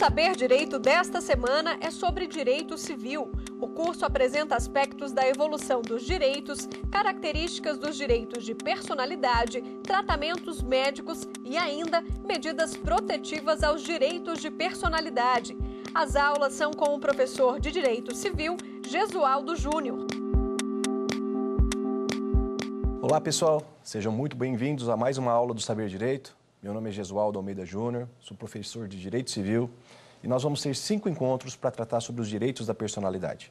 Saber Direito desta semana é sobre direito civil. O curso apresenta aspectos da evolução dos direitos, características dos direitos de personalidade, tratamentos médicos e ainda medidas protetivas aos direitos de personalidade. As aulas são com o professor de Direito Civil, Jesualdo Júnior. Olá, pessoal. Sejam muito bem-vindos a mais uma aula do Saber Direito. Meu nome é Gesualdo Almeida Júnior, sou professor de Direito Civil e nós vamos ter cinco encontros para tratar sobre os direitos da personalidade.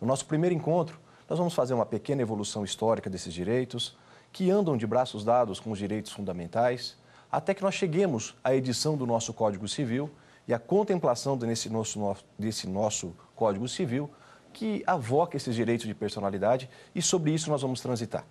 No nosso primeiro encontro, nós vamos fazer uma pequena evolução histórica desses direitos, que andam de braços dados com os direitos fundamentais, até que nós cheguemos à edição do nosso Código Civil e à contemplação desse nosso, desse nosso Código Civil, que avoca esses direitos de personalidade e sobre isso nós vamos transitar.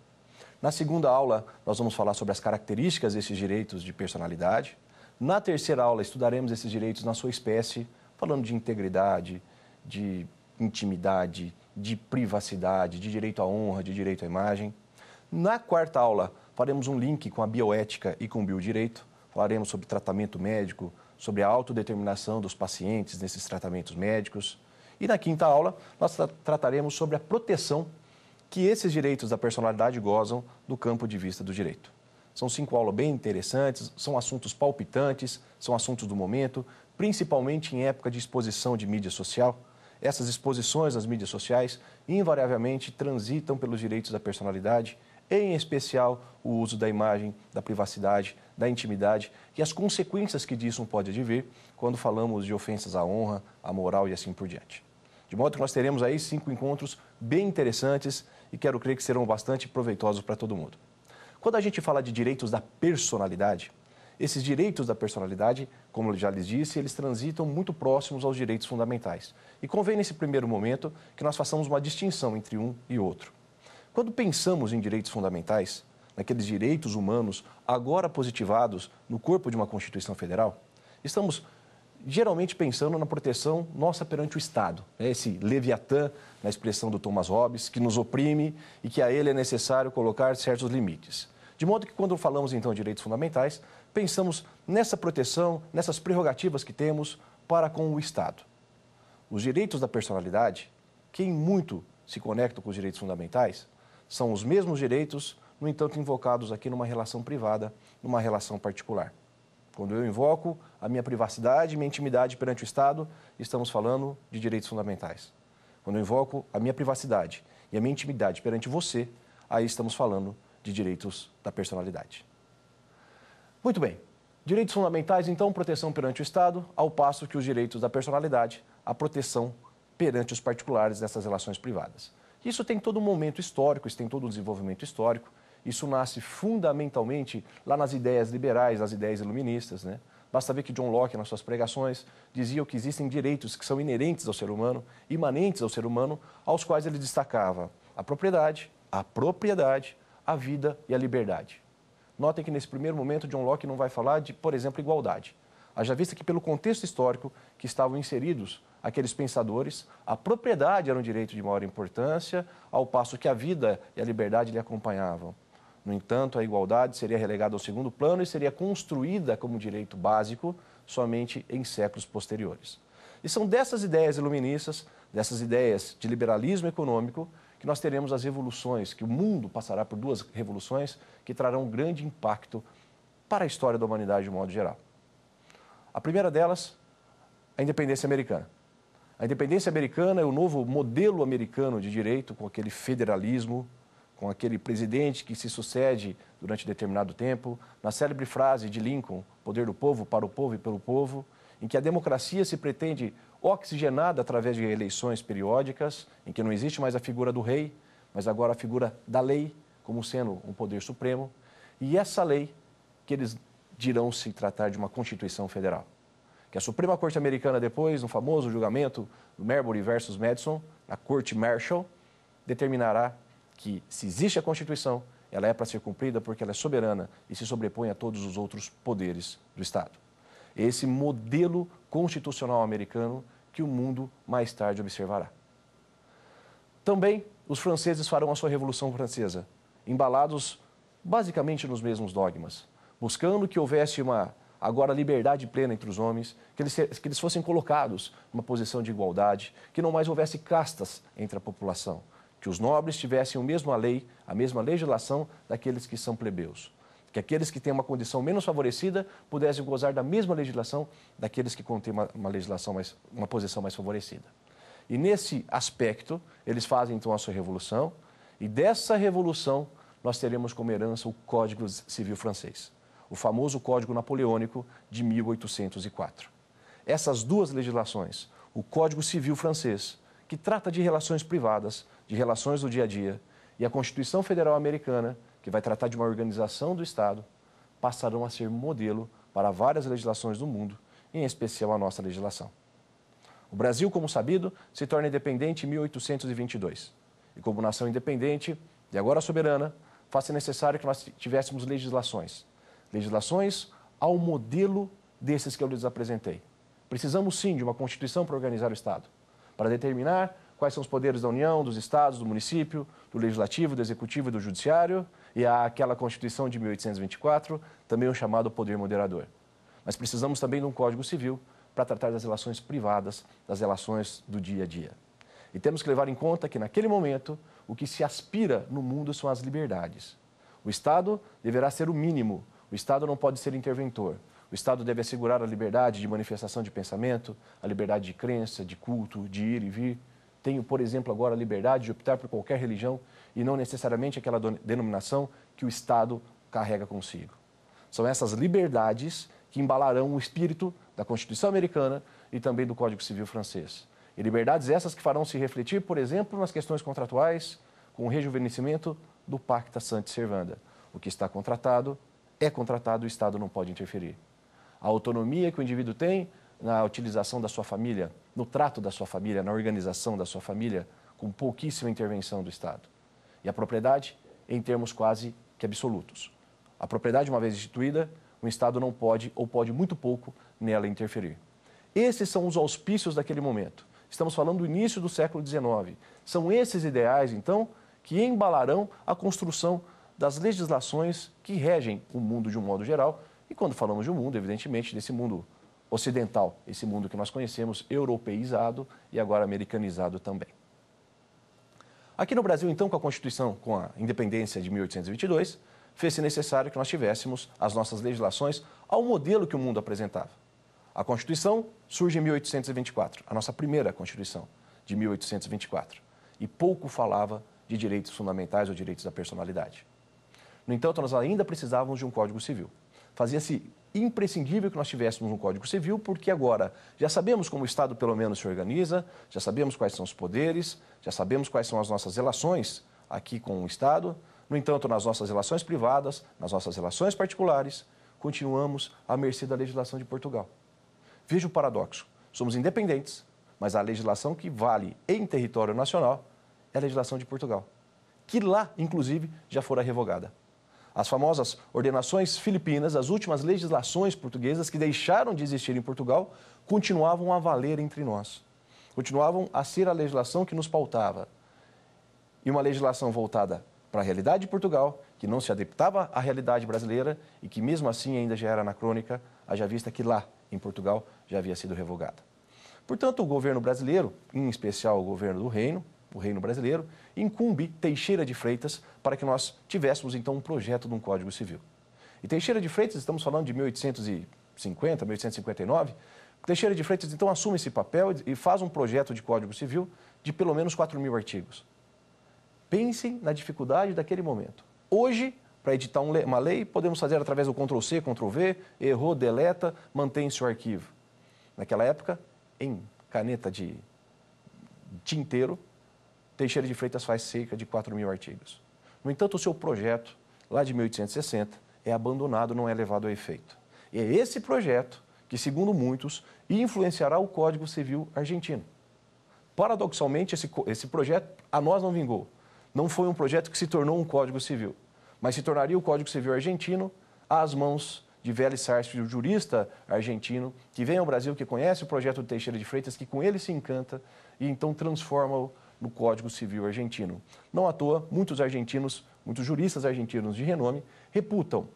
Na segunda aula, nós vamos falar sobre as características desses direitos de personalidade. Na terceira aula, estudaremos esses direitos na sua espécie, falando de integridade, de intimidade, de privacidade, de direito à honra, de direito à imagem. Na quarta aula, faremos um link com a bioética e com o biodireito. Falaremos sobre tratamento médico, sobre a autodeterminação dos pacientes nesses tratamentos médicos. E na quinta aula, nós trataremos sobre a proteção que esses direitos da personalidade gozam do campo de vista do direito. São cinco aulas bem interessantes, são assuntos palpitantes, são assuntos do momento, principalmente em época de exposição de mídia social. Essas exposições nas mídias sociais invariavelmente transitam pelos direitos da personalidade, em especial o uso da imagem, da privacidade, da intimidade e as consequências que disso pode advir quando falamos de ofensas à honra, à moral e assim por diante. De modo que nós teremos aí cinco encontros bem interessantes e quero crer que serão bastante proveitosos para todo mundo. Quando a gente fala de direitos da personalidade, esses direitos da personalidade, como eu já lhes disse, eles transitam muito próximos aos direitos fundamentais. E convém nesse primeiro momento que nós façamos uma distinção entre um e outro. Quando pensamos em direitos fundamentais, naqueles direitos humanos agora positivados no corpo de uma Constituição Federal, estamos geralmente pensando na proteção nossa perante o Estado, né? esse leviatã, na expressão do Thomas Hobbes, que nos oprime e que a ele é necessário colocar certos limites. De modo que, quando falamos então de direitos fundamentais, pensamos nessa proteção, nessas prerrogativas que temos para com o Estado. Os direitos da personalidade, que em muito se conectam com os direitos fundamentais, são os mesmos direitos, no entanto, invocados aqui numa relação privada, numa relação particular. Quando eu invoco a minha privacidade, minha intimidade perante o Estado, estamos falando de direitos fundamentais. Quando eu invoco a minha privacidade e a minha intimidade perante você, aí estamos falando de direitos da personalidade. Muito bem. Direitos fundamentais, então, proteção perante o Estado, ao passo que os direitos da personalidade, a proteção perante os particulares nessas relações privadas. Isso tem todo um momento histórico, isso tem todo um desenvolvimento histórico. Isso nasce fundamentalmente lá nas ideias liberais, nas ideias iluministas, né? Basta ver que John Locke, nas suas pregações, dizia que existem direitos que são inerentes ao ser humano, imanentes ao ser humano, aos quais ele destacava a propriedade, a propriedade, a vida e a liberdade. Notem que nesse primeiro momento John Locke não vai falar de, por exemplo, igualdade. Haja vista que pelo contexto histórico que estavam inseridos aqueles pensadores, a propriedade era um direito de maior importância, ao passo que a vida e a liberdade lhe acompanhavam. No entanto, a igualdade seria relegada ao segundo plano e seria construída como direito básico somente em séculos posteriores. E são dessas ideias iluministas, dessas ideias de liberalismo econômico, que nós teremos as revoluções, que o mundo passará por duas revoluções que trarão um grande impacto para a história da humanidade de modo geral. A primeira delas, a independência americana. A independência americana é o novo modelo americano de direito, com aquele federalismo com aquele presidente que se sucede durante determinado tempo, na célebre frase de Lincoln, poder do povo, para o povo e pelo povo, em que a democracia se pretende oxigenada através de eleições periódicas, em que não existe mais a figura do rei, mas agora a figura da lei, como sendo um poder supremo, e essa lei que eles dirão se tratar de uma Constituição Federal. Que a Suprema Corte Americana, depois, no famoso julgamento do Marbury versus Madison, na Corte Marshall, determinará que se existe a Constituição, ela é para ser cumprida porque ela é soberana e se sobrepõe a todos os outros poderes do Estado. Esse modelo constitucional americano que o mundo mais tarde observará. Também os franceses farão a sua Revolução Francesa, embalados basicamente nos mesmos dogmas, buscando que houvesse uma agora liberdade plena entre os homens, que eles, que eles fossem colocados numa posição de igualdade, que não mais houvesse castas entre a população que os nobres tivessem a mesma lei, a mesma legislação daqueles que são plebeus. Que aqueles que têm uma condição menos favorecida pudessem gozar da mesma legislação daqueles que contêm uma, uma legislação mais, uma posição mais favorecida. E nesse aspecto, eles fazem então a sua revolução, e dessa revolução nós teremos como herança o Código Civil Francês, o famoso Código Napoleônico de 1804. Essas duas legislações, o Código Civil Francês, que trata de relações privadas, de relações do dia a dia e a Constituição Federal Americana, que vai tratar de uma organização do Estado, passarão a ser modelo para várias legislações do mundo, em especial a nossa legislação. O Brasil, como sabido, se torna independente em 1822. E como nação independente, e agora soberana, faz necessário que nós tivéssemos legislações. Legislações ao modelo desses que eu lhes apresentei. Precisamos sim de uma Constituição para organizar o Estado, para determinar quais são os poderes da União, dos Estados, do município, do Legislativo, do Executivo e do Judiciário, e há aquela Constituição de 1824, também o chamado poder moderador. Mas precisamos também de um Código Civil para tratar das relações privadas, das relações do dia a dia. E temos que levar em conta que, naquele momento, o que se aspira no mundo são as liberdades. O Estado deverá ser o mínimo, o Estado não pode ser interventor. O Estado deve assegurar a liberdade de manifestação de pensamento, a liberdade de crença, de culto, de ir e vir tenho, por exemplo, agora a liberdade de optar por qualquer religião e não necessariamente aquela denominação que o Estado carrega consigo. São essas liberdades que embalarão o espírito da Constituição americana e também do Código Civil francês. E liberdades essas que farão se refletir, por exemplo, nas questões contratuais, com o rejuvenescimento do Pacta Santi Servanda. O que está contratado é contratado, o Estado não pode interferir. A autonomia que o indivíduo tem na utilização da sua família, no trato da sua família, na organização da sua família, com pouquíssima intervenção do Estado. E a propriedade em termos quase que absolutos. A propriedade, uma vez instituída, o Estado não pode ou pode muito pouco nela interferir. Esses são os auspícios daquele momento. Estamos falando do início do século XIX. São esses ideais, então, que embalarão a construção das legislações que regem o mundo de um modo geral. E quando falamos de um mundo, evidentemente, desse mundo ocidental, esse mundo que nós conhecemos, europeizado e agora americanizado também. Aqui no Brasil, então, com a Constituição, com a independência de 1822, fez-se necessário que nós tivéssemos as nossas legislações ao modelo que o mundo apresentava. A Constituição surge em 1824, a nossa primeira Constituição, de 1824, e pouco falava de direitos fundamentais ou direitos da personalidade. No entanto, nós ainda precisávamos de um Código Civil. Fazia-se imprescindível que nós tivéssemos um Código Civil, porque agora já sabemos como o Estado, pelo menos, se organiza, já sabemos quais são os poderes, já sabemos quais são as nossas relações aqui com o Estado. No entanto, nas nossas relações privadas, nas nossas relações particulares, continuamos à mercê da legislação de Portugal. Veja o paradoxo: somos independentes, mas a legislação que vale em território nacional é a legislação de Portugal, que lá, inclusive, já fora revogada. As famosas ordenações filipinas, as últimas legislações portuguesas que deixaram de existir em Portugal, continuavam a valer entre nós. Continuavam a ser a legislação que nos pautava. E uma legislação voltada para a realidade de Portugal, que não se adaptava à realidade brasileira e que, mesmo assim, ainda já era anacrônica, haja vista que lá, em Portugal, já havia sido revogada. Portanto, o governo brasileiro, em especial o governo do Reino, o reino brasileiro, incumbe Teixeira de Freitas para que nós tivéssemos então um projeto de um Código Civil. E Teixeira de Freitas, estamos falando de 1850, 1859, Teixeira de Freitas então assume esse papel e faz um projeto de Código Civil de pelo menos 4 mil artigos. Pensem na dificuldade daquele momento. Hoje, para editar uma lei, podemos fazer através do Ctrl-C, Ctrl-V, errou, deleta, mantém-se o arquivo. Naquela época, em caneta de tinteiro, Teixeira de Freitas faz cerca de 4 mil artigos. No entanto, o seu projeto, lá de 1860, é abandonado, não é levado a efeito. E é esse projeto que, segundo muitos, influenciará o Código Civil argentino. Paradoxalmente, esse, esse projeto a nós não vingou. Não foi um projeto que se tornou um Código Civil, mas se tornaria o Código Civil argentino às mãos de Vélez Sarsfield, jurista argentino, que vem ao Brasil, que conhece o projeto de Teixeira de Freitas, que com ele se encanta e então transforma-o no Código Civil argentino. Não à toa, muitos argentinos, muitos juristas argentinos de renome, reputam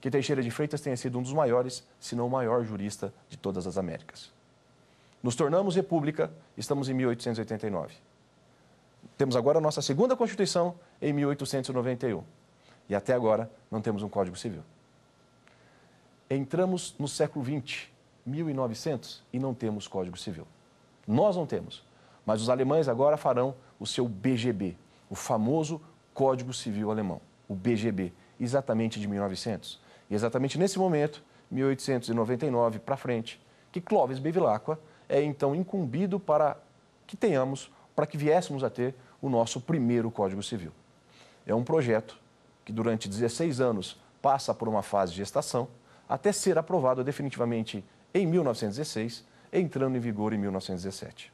que Teixeira de Freitas tenha sido um dos maiores, se não o maior jurista de todas as Américas. Nos tornamos república, estamos em 1889. Temos agora a nossa segunda Constituição em 1891. E até agora não temos um Código Civil. Entramos no século XX, 1900, e não temos Código Civil. Nós não temos. Mas os alemães agora farão o seu BGB, o famoso Código Civil Alemão, o BGB, exatamente de 1900. E exatamente nesse momento, 1899 para frente, que Clóvis Bevilacqua é então incumbido para que tenhamos, para que viéssemos a ter o nosso primeiro Código Civil. É um projeto que durante 16 anos passa por uma fase de gestação até ser aprovado definitivamente em 1916, entrando em vigor em 1917.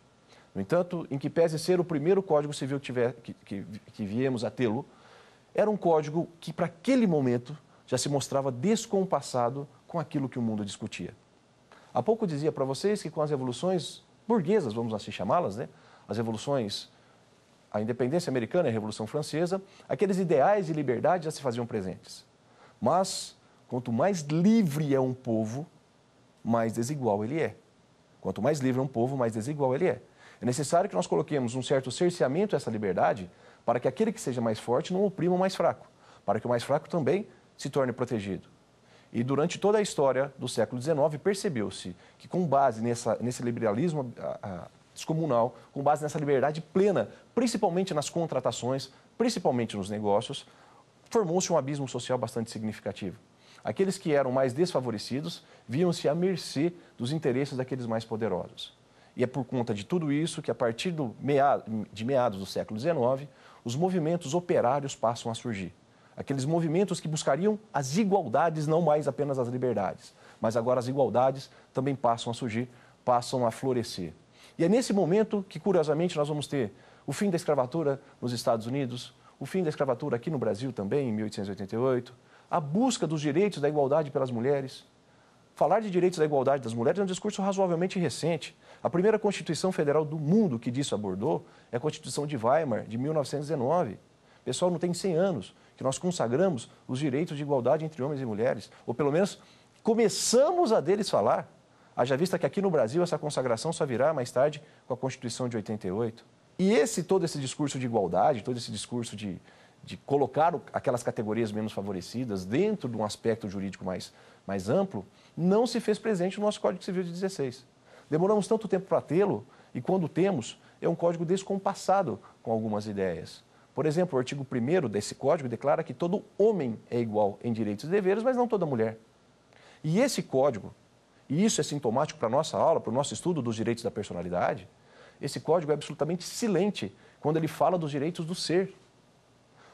No entanto, em que pese ser o primeiro código civil que, tiver, que, que, que viemos a tê-lo, era um código que, para aquele momento, já se mostrava descompassado com aquilo que o mundo discutia. Há pouco dizia para vocês que com as revoluções burguesas, vamos assim chamá-las, né? as revoluções, a independência americana e a Revolução Francesa, aqueles ideais de liberdade já se faziam presentes. Mas, quanto mais livre é um povo, mais desigual ele é. Quanto mais livre é um povo, mais desigual ele é. É necessário que nós coloquemos um certo cerceamento a essa liberdade para que aquele que seja mais forte não oprima o mais fraco, para que o mais fraco também se torne protegido. E durante toda a história do século XIX, percebeu-se que, com base nessa, nesse liberalismo ah, ah, descomunal, com base nessa liberdade plena, principalmente nas contratações, principalmente nos negócios, formou-se um abismo social bastante significativo. Aqueles que eram mais desfavorecidos viam-se à mercê dos interesses daqueles mais poderosos. E é por conta de tudo isso que, a partir de meados do século XIX, os movimentos operários passam a surgir. Aqueles movimentos que buscariam as igualdades, não mais apenas as liberdades, mas agora as igualdades também passam a surgir, passam a florescer. E é nesse momento que, curiosamente, nós vamos ter o fim da escravatura nos Estados Unidos, o fim da escravatura aqui no Brasil também, em 1888, a busca dos direitos da igualdade pelas mulheres, Falar de direitos da igualdade das mulheres é um discurso razoavelmente recente. A primeira Constituição Federal do mundo que disso abordou é a Constituição de Weimar, de 1919. Pessoal, não tem 100 anos que nós consagramos os direitos de igualdade entre homens e mulheres, ou pelo menos começamos a deles falar. Haja vista que aqui no Brasil essa consagração só virá mais tarde com a Constituição de 88. E esse todo esse discurso de igualdade, todo esse discurso de, de colocar aquelas categorias menos favorecidas dentro de um aspecto jurídico mais, mais amplo, não se fez presente no nosso Código Civil de 16. Demoramos tanto tempo para tê-lo e, quando temos, é um código descompassado com algumas ideias. Por exemplo, o artigo 1 desse código declara que todo homem é igual em direitos e deveres, mas não toda mulher. E esse código, e isso é sintomático para a nossa aula, para o nosso estudo dos direitos da personalidade, esse código é absolutamente silente quando ele fala dos direitos do ser.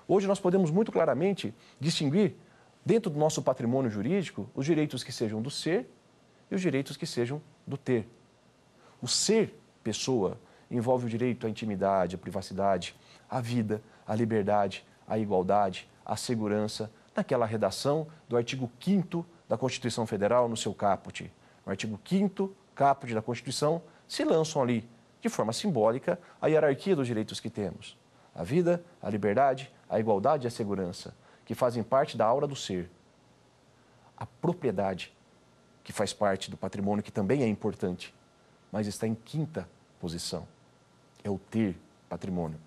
Hoje nós podemos muito claramente distinguir, dentro do nosso patrimônio jurídico, os direitos que sejam do ser e os direitos que sejam do ter. O ser pessoa envolve o direito à intimidade, à privacidade, à vida, à liberdade, à igualdade, à segurança, naquela redação do artigo 5 da Constituição Federal, no seu caput. No artigo 5 caput da Constituição, se lançam ali, de forma simbólica, a hierarquia dos direitos que temos a vida, a liberdade, a igualdade e a segurança, que fazem parte da aura do ser. A propriedade, que faz parte do patrimônio, que também é importante, mas está em quinta posição. É o ter patrimônio.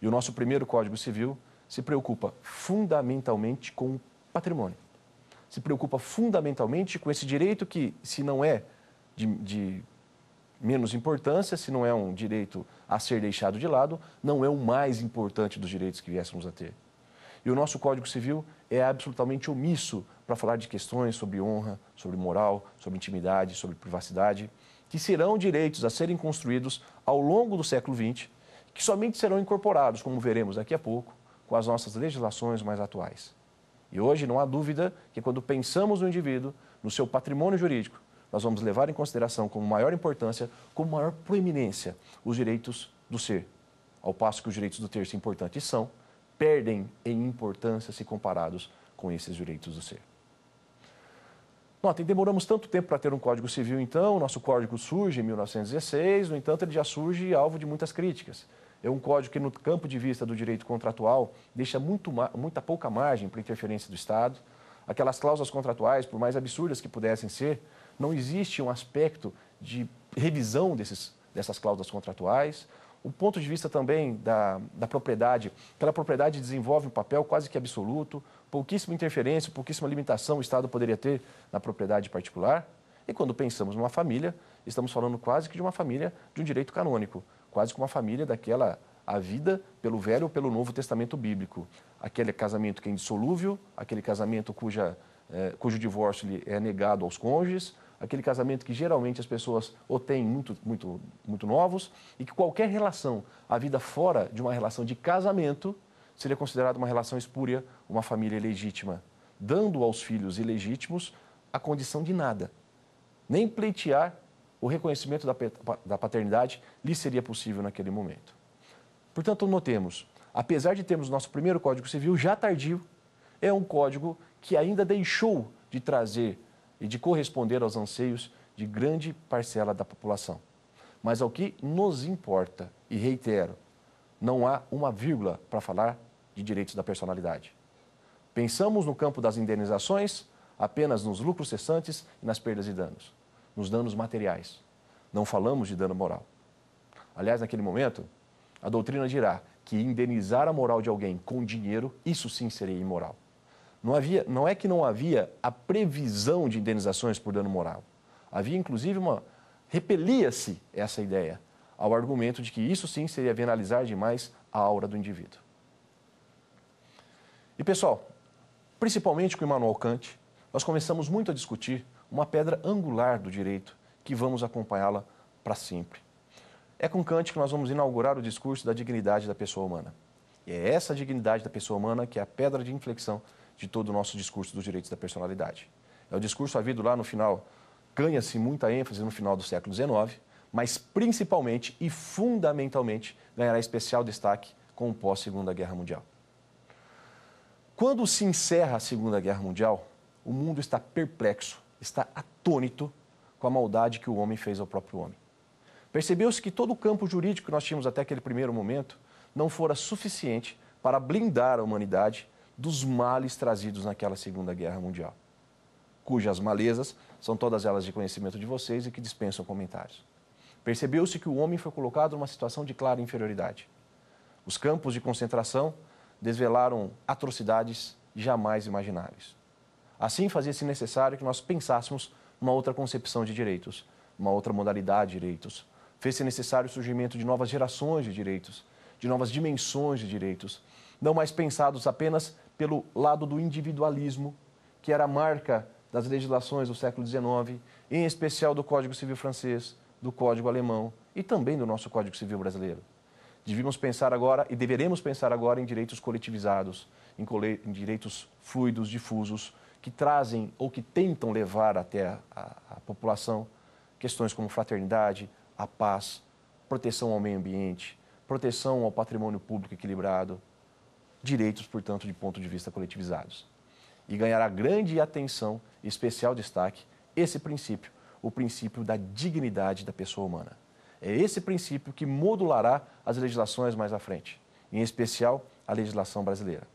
E o nosso primeiro Código Civil se preocupa fundamentalmente com o patrimônio. Se preocupa fundamentalmente com esse direito que, se não é de, de menos importância, se não é um direito a ser deixado de lado, não é o mais importante dos direitos que viéssemos a ter. E o nosso Código Civil é absolutamente omisso para falar de questões sobre honra, sobre moral, sobre intimidade, sobre privacidade, que serão direitos a serem construídos ao longo do século XX, que somente serão incorporados, como veremos daqui a pouco, com as nossas legislações mais atuais. E hoje não há dúvida que quando pensamos no indivíduo, no seu patrimônio jurídico, nós vamos levar em consideração com maior importância, com maior proeminência, os direitos do ser. Ao passo que os direitos do ter se importantes são, perdem em importância se comparados com esses direitos do ser. Notem, demoramos tanto tempo para ter um Código Civil, então, nosso Código surge em 1916, no entanto, ele já surge alvo de muitas críticas. É um código que, no campo de vista do direito contratual, deixa muito, muita pouca margem para interferência do Estado. Aquelas cláusulas contratuais, por mais absurdas que pudessem ser, não existe um aspecto de revisão desses, dessas cláusulas contratuais. O ponto de vista também da, da propriedade, aquela propriedade desenvolve um papel quase que absoluto, pouquíssima interferência, pouquíssima limitação o Estado poderia ter na propriedade particular. E quando pensamos numa família, estamos falando quase que de uma família de um direito canônico, quase que uma família daquela a vida pelo Velho ou pelo Novo Testamento Bíblico. Aquele casamento que é indissolúvel, aquele casamento cuja, eh, cujo divórcio é negado aos cônjuges, aquele casamento que geralmente as pessoas ou têm muito, muito, muito novos, e que qualquer relação, a vida fora de uma relação de casamento, seria considerada uma relação espúria, uma família ilegítima, dando aos filhos ilegítimos a condição de nada. Nem pleitear o reconhecimento da paternidade lhe seria possível naquele momento. Portanto, notemos, apesar de termos nosso primeiro Código Civil já tardio, é um código que ainda deixou de trazer e de corresponder aos anseios de grande parcela da população. Mas ao que nos importa, e reitero, não há uma vírgula para falar de direitos da personalidade. Pensamos no campo das indenizações apenas nos lucros cessantes e nas perdas e danos, nos danos materiais. Não falamos de dano moral. Aliás, naquele momento, a doutrina dirá que indenizar a moral de alguém com dinheiro, isso sim seria imoral. Não, havia, não é que não havia a previsão de indenizações por dano moral. Havia, inclusive, uma. repelia-se essa ideia ao argumento de que isso sim seria venalizar demais a aura do indivíduo. E pessoal, principalmente com Immanuel Kant, nós começamos muito a discutir uma pedra angular do direito que vamos acompanhá-la para sempre. É com Kant que nós vamos inaugurar o discurso da dignidade da pessoa humana. E é essa dignidade da pessoa humana que é a pedra de inflexão de todo o nosso discurso dos direitos da personalidade. É o discurso havido lá no final, ganha-se muita ênfase no final do século XIX, mas principalmente e fundamentalmente ganhará especial destaque com o pós-Segunda Guerra Mundial. Quando se encerra a Segunda Guerra Mundial, o mundo está perplexo, está atônito com a maldade que o homem fez ao próprio homem. Percebeu-se que todo o campo jurídico que nós tínhamos até aquele primeiro momento não fora suficiente para blindar a humanidade dos males trazidos naquela Segunda Guerra Mundial, cujas malezas são todas elas de conhecimento de vocês e que dispensam comentários. Percebeu-se que o homem foi colocado numa situação de clara inferioridade. Os campos de concentração desvelaram atrocidades jamais imagináveis. Assim, fazia-se necessário que nós pensássemos uma outra concepção de direitos, uma outra modalidade de direitos. Fez-se necessário o surgimento de novas gerações de direitos, de novas dimensões de direitos, não mais pensados apenas pelo lado do individualismo, que era a marca das legislações do século XIX, em especial do Código Civil francês, do Código alemão e também do nosso Código Civil brasileiro. Devíamos pensar agora e deveremos pensar agora em direitos coletivizados, em, cole... em direitos fluidos, difusos, que trazem ou que tentam levar até a, a, a população questões como fraternidade, a paz, proteção ao meio ambiente, proteção ao patrimônio público equilibrado, direitos, portanto, de ponto de vista coletivizados. E ganhará grande atenção e especial destaque esse princípio, o princípio da dignidade da pessoa humana. É esse princípio que modulará as legislações mais à frente, em especial a legislação brasileira.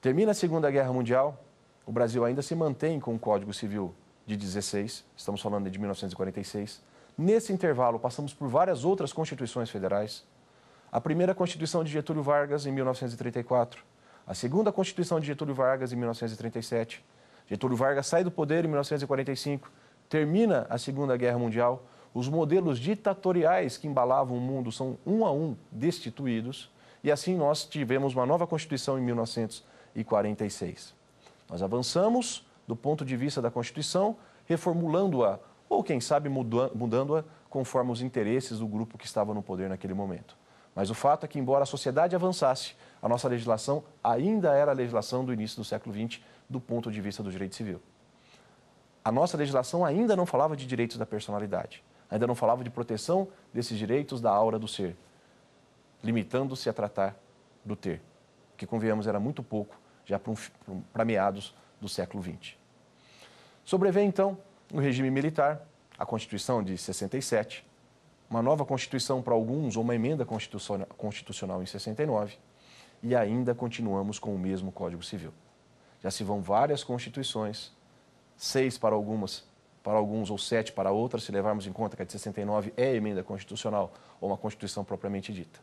Termina a Segunda Guerra Mundial, o Brasil ainda se mantém com o Código Civil de 16, estamos falando de 1946. Nesse intervalo, passamos por várias outras constituições federais, a primeira Constituição de Getúlio Vargas em 1934, a segunda Constituição de Getúlio Vargas em 1937. Getúlio Vargas sai do poder em 1945, termina a Segunda Guerra Mundial. Os modelos ditatoriais que embalavam o mundo são um a um destituídos e assim nós tivemos uma nova Constituição em 1946. Nós avançamos do ponto de vista da Constituição, reformulando-a ou, quem sabe, mudando-a conforme os interesses do grupo que estava no poder naquele momento. Mas o fato é que, embora a sociedade avançasse, a nossa legislação ainda era a legislação do início do século XX, do ponto de vista do direito civil. A nossa legislação ainda não falava de direitos da personalidade, ainda não falava de proteção desses direitos da aura do ser, limitando-se a tratar do ter, que, convenhamos, era muito pouco já para um, meados do século XX. Sobrevê, então, o regime militar, a Constituição de 67, uma nova Constituição para alguns, ou uma emenda constitucional em 69, e ainda continuamos com o mesmo Código Civil. Já se vão várias Constituições, seis para algumas, para alguns, ou sete para outras, se levarmos em conta que a de 69 é emenda constitucional, ou uma Constituição propriamente dita.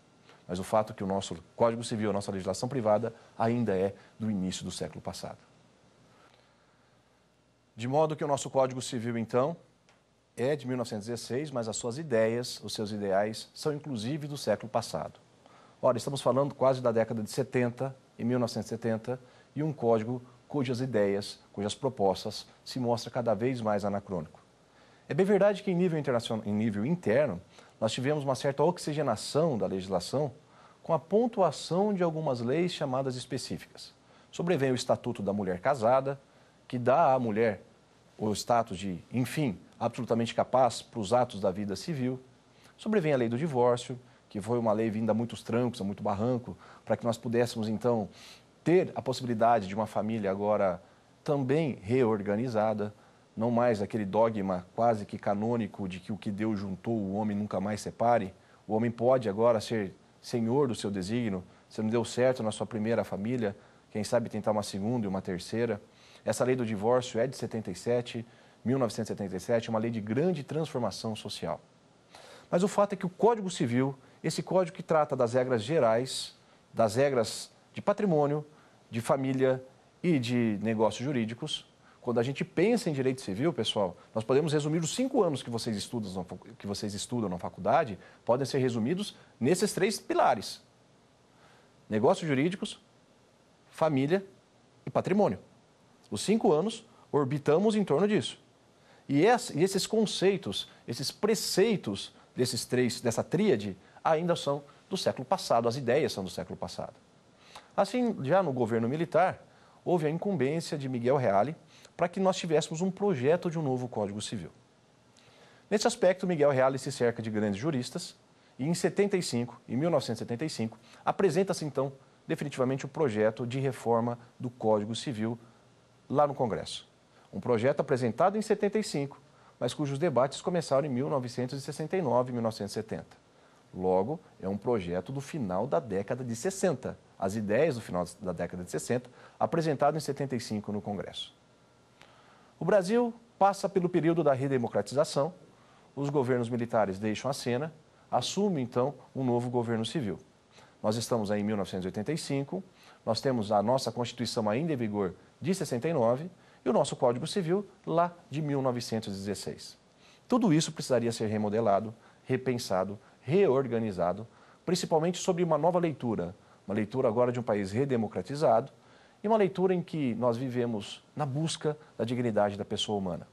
Mas o fato é que o nosso Código Civil, a nossa legislação privada, ainda é do início do século passado. De modo que o nosso Código Civil, então, é de 1916, mas as suas ideias, os seus ideais, são inclusive do século passado. Ora, estamos falando quase da década de 70, em 1970, e um código cujas ideias, cujas propostas se mostra cada vez mais anacrônico. É bem verdade que em nível, internacional, em nível interno, nós tivemos uma certa oxigenação da legislação com a pontuação de algumas leis chamadas específicas. Sobrevém o Estatuto da Mulher Casada, que dá à mulher o status de, enfim, absolutamente capaz para os atos da vida civil. Sobrevém a lei do divórcio, que foi uma lei vinda a muitos trancos, a muito barranco, para que nós pudéssemos, então, ter a possibilidade de uma família agora também reorganizada, não mais aquele dogma quase que canônico de que o que Deus juntou, o homem nunca mais separe. O homem pode agora ser senhor do seu desígnio. Se não deu certo na sua primeira família, quem sabe tentar uma segunda e uma terceira. Essa lei do divórcio é de 77, 1977 é uma lei de grande transformação social. Mas o fato é que o Código Civil, esse código que trata das regras gerais, das regras de patrimônio, de família e de negócios jurídicos, quando a gente pensa em direito civil, pessoal, nós podemos resumir os cinco anos que vocês estudam, que vocês estudam na faculdade, podem ser resumidos nesses três pilares: negócios jurídicos, família e patrimônio. Os cinco anos orbitamos em torno disso. E, esses conceitos, esses preceitos desses três, dessa tríade, ainda são do século passado, as ideias são do século passado. Assim, já no governo militar, houve a incumbência de Miguel Reale para que nós tivéssemos um projeto de um novo Código Civil. Nesse aspecto, Miguel Reale se cerca de grandes juristas e em 75, em 1975, apresenta-se então definitivamente o projeto de reforma do Código Civil lá no Congresso um projeto apresentado em 75, mas cujos debates começaram em 1969 e 1970. Logo, é um projeto do final da década de 60, as ideias do final da década de 60, apresentado em 75 no Congresso. O Brasil passa pelo período da redemocratização, os governos militares deixam a cena, assume então um novo governo civil. Nós estamos aí em 1985, nós temos a nossa Constituição ainda em vigor de 69, e o nosso Código Civil lá de 1916. Tudo isso precisaria ser remodelado, repensado, reorganizado, principalmente sobre uma nova leitura, uma leitura agora de um país redemocratizado e uma leitura em que nós vivemos na busca da dignidade da pessoa humana.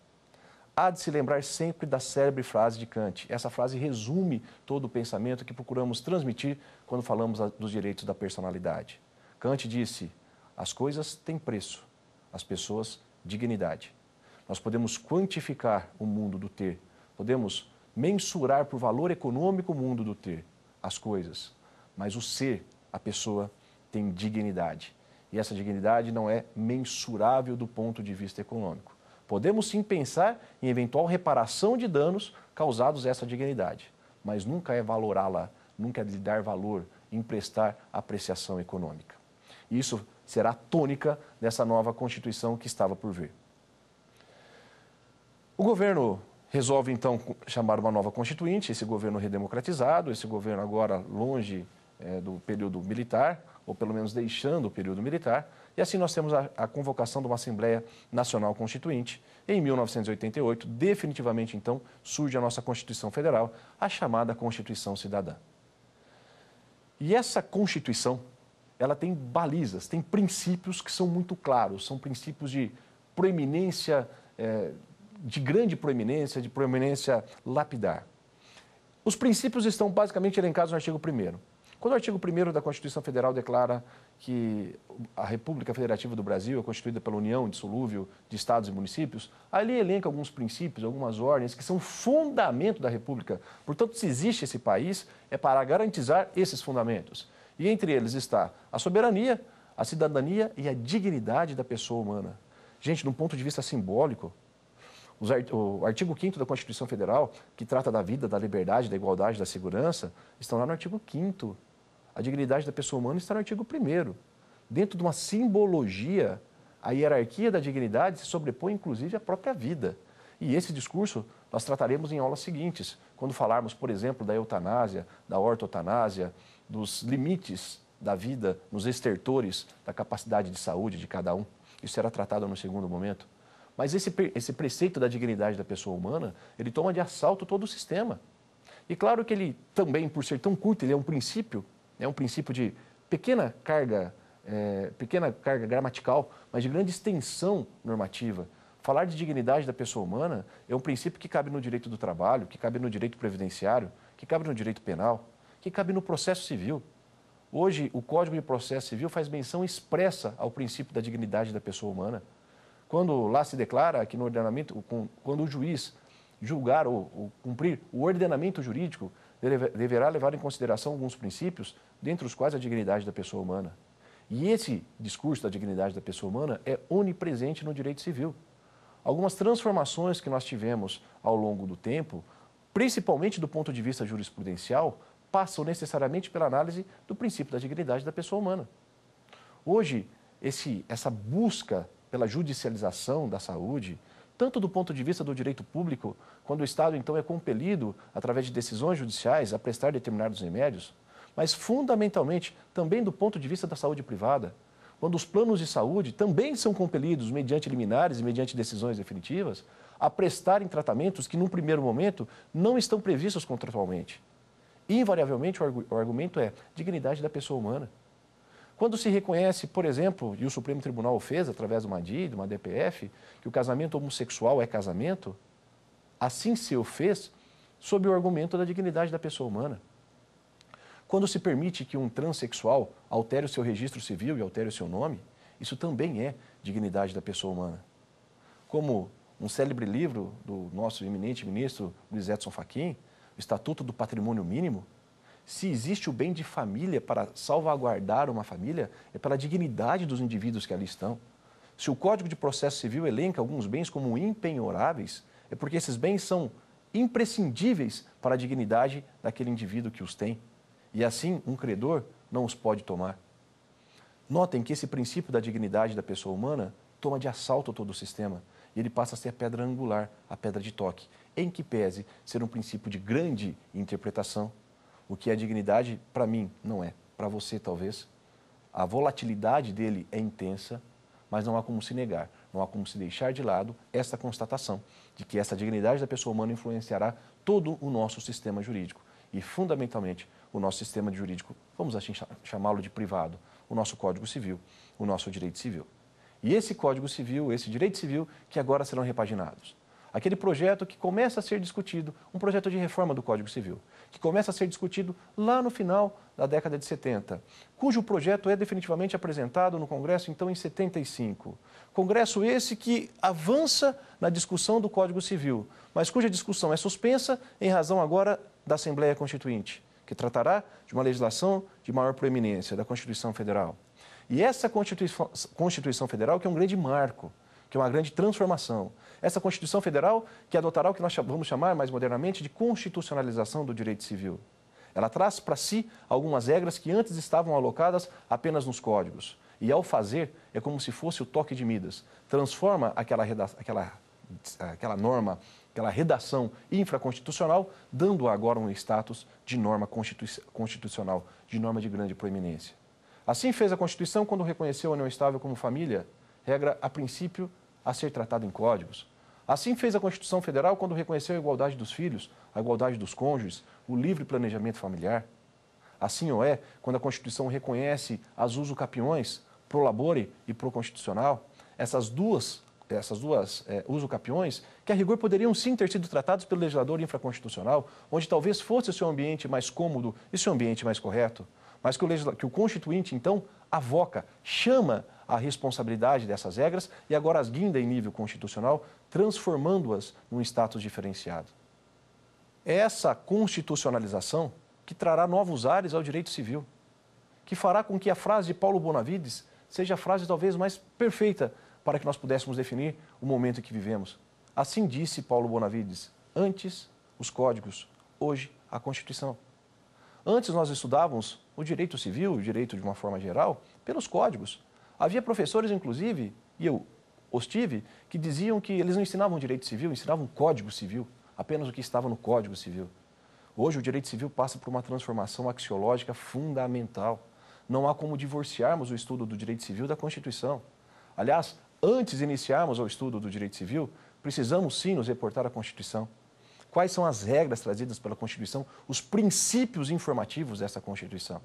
Há de se lembrar sempre da célebre frase de Kant. Essa frase resume todo o pensamento que procuramos transmitir quando falamos dos direitos da personalidade. Kant disse: as coisas têm preço, as pessoas dignidade. Nós podemos quantificar o mundo do ter, podemos mensurar por valor econômico o mundo do ter, as coisas, mas o ser, a pessoa, tem dignidade. E essa dignidade não é mensurável do ponto de vista econômico. Podemos sim pensar em eventual reparação de danos causados a essa dignidade, mas nunca é valorá-la, nunca é lhe dar valor, emprestar apreciação econômica. Isso será a tônica dessa nova Constituição que estava por vir. O governo resolve então chamar uma nova Constituinte, esse governo redemocratizado, esse governo agora longe é, do período militar, ou pelo menos deixando o período militar, e assim nós temos a, a, convocação de uma Assembleia Nacional Constituinte. Em 1988, definitivamente então, surge a nossa Constituição Federal, a chamada Constituição Cidadã. E essa Constituição ela tem balizas, tem princípios que são muito claros, são princípios de proeminência, é, de grande proeminência, de proeminência lapidar. Os princípios estão basicamente elencados no artigo 1 Quando o artigo 1 da Constituição Federal declara que a República Federativa do Brasil é constituída pela união Dissolúvel de estados e municípios, ali elenca alguns princípios, algumas ordens que são fundamento da República. Portanto, se existe esse país, é para garantizar esses fundamentos. E entre eles está a soberania, a cidadania e a dignidade da pessoa humana. Gente, de um ponto de vista simbólico, o artigo 5 da Constituição Federal, que trata da vida, da liberdade, da igualdade, da segurança, estão lá no artigo 5 A dignidade da pessoa humana está no artigo 1 Dentro de uma simbologia, a hierarquia da dignidade se sobrepõe, inclusive, à própria vida. E esse discurso nós trataremos em aulas seguintes, quando falarmos, por exemplo, da eutanásia, da ortotanásia, dos limites da vida, nos estertores da capacidade de saúde de cada um. Isso será tratado no segundo momento. Mas esse, esse preceito da dignidade da pessoa humana, ele toma de assalto todo o sistema. E claro que ele também, por ser tão curto, ele é um princípio, é um princípio de pequena carga, é, pequena carga gramatical, mas de grande extensão normativa. Falar de dignidade da pessoa humana é um princípio que cabe no direito do trabalho, que cabe no direito previdenciário, que cabe no direito penal que cabe no processo civil. Hoje, o Código de Processo Civil faz menção expressa ao princípio da dignidade da pessoa humana. Quando lá se declara que no ordenamento, quando o juiz julgar ou, cumprir o ordenamento jurídico, deverá levar em consideração alguns princípios, dentre os quais a dignidade da pessoa humana. E esse discurso da dignidade da pessoa humana é onipresente no direito civil. Algumas transformações que nós tivemos ao longo do tempo, principalmente do ponto de vista jurisprudencial, passam necessariamente pela análise do princípio da dignidade da pessoa humana. Hoje, esse, essa busca pela judicialização da saúde, tanto do ponto de vista do direito público, quando o Estado então é compelido, através de decisões judiciais, a prestar determinados remédios, mas fundamentalmente também do ponto de vista da saúde privada, quando os planos de saúde também são compelidos, mediante liminares e mediante decisões definitivas, a prestarem tratamentos que, num primeiro momento, não estão previstos contratualmente invariavelmente, o argumento é dignidade da pessoa humana. Quando se reconhece, por exemplo, e o Supremo Tribunal fez através de uma DI, de uma DPF, que o casamento homossexual é casamento, assim se o fez sob o argumento da dignidade da pessoa humana. Quando se permite que um transexual altere o seu registro civil e altere o seu nome, isso também é dignidade da pessoa humana. Como um célebre livro do nosso eminente ministro Luiz Edson Fachin, Estatuto do Patrimônio Mínimo? Se existe o bem de família para salvaguardar uma família, é pela dignidade dos indivíduos que ali estão. Se o Código de Processo Civil elenca alguns bens como impenhoráveis, é porque esses bens são imprescindíveis para a dignidade daquele indivíduo que os tem. E assim, um credor não os pode tomar. Notem que esse princípio da dignidade da pessoa humana toma de assalto todo o sistema e ele passa a ser a pedra angular, a pedra de toque em que pese ser um princípio de grande interpretação, o que é dignidade, para mim, não é. Para você, talvez. A volatilidade dele é intensa, mas não há como se negar, não há como se deixar de lado esta constatação de que essa dignidade da pessoa humana influenciará todo o nosso sistema jurídico e, fundamentalmente, o nosso sistema jurídico, vamos assim chamá-lo de privado, o nosso Código Civil, o nosso Direito Civil. E esse Código Civil, esse Direito Civil, que agora serão repaginados. Aquele projeto que começa a ser discutido, um projeto de reforma do Código Civil, que começa a ser discutido lá no final da década de 70, cujo projeto é definitivamente apresentado no Congresso, então, em 75. Congresso esse que avança na discussão do Código Civil, mas cuja discussão é suspensa em razão agora da Assembleia Constituinte, que tratará de uma legislação de maior proeminência, da Constituição Federal. E essa Constituição, Constituição Federal que é um grande marco, que é uma grande transformação, essa Constituição Federal que adotará o que nós vamos chamar mais modernamente de constitucionalização do direito civil. Ela traz para si algumas regras que antes estavam alocadas apenas nos códigos. E ao fazer, é como se fosse o toque de Midas. Transforma aquela, aquela, aquela norma, aquela redação infraconstitucional, dando agora um status de norma constitui constitucional, de norma de grande proeminência. Assim fez a Constituição quando reconheceu a União Estável como família, regra a princípio a ser tratado em códigos. Assim fez a Constituição Federal quando reconheceu a igualdade dos filhos, a igualdade dos cônjuges, o livre planejamento familiar. Assim o é quando a Constituição reconhece as usucapiões, pro labore e pro constitucional. Essas duas, essas duas é, usucapiões, que a rigor poderiam sim ter sido tratados pelo legislador infraconstitucional, onde talvez fosse o seu ambiente mais cômodo e seu ambiente mais correto, mas que o, que o Constituinte, então, avoca, chama a responsabilidade dessas regras e agora as guinda em nível constitucional, transformando-as num status diferenciado. É essa constitucionalização que trará novos ares ao direito civil, que fará com que a frase de Paulo Bonavides seja a frase talvez mais perfeita para que nós pudéssemos definir o momento em que vivemos. Assim disse Paulo Bonavides: antes os códigos, hoje a Constituição. Antes nós estudávamos o direito civil, o direito de uma forma geral, pelos códigos, Havia professores, inclusive, e eu os tive, que diziam que eles não ensinavam direito civil, ensinavam código civil, apenas o que estava no código civil. Hoje, o direito civil passa por uma transformação axiológica fundamental. Não há como divorciarmos o estudo do direito civil da Constituição. Aliás, antes de iniciarmos o estudo do direito civil, precisamos sim nos reportar à Constituição. Quais são as regras trazidas pela Constituição, os princípios informativos dessa Constituição?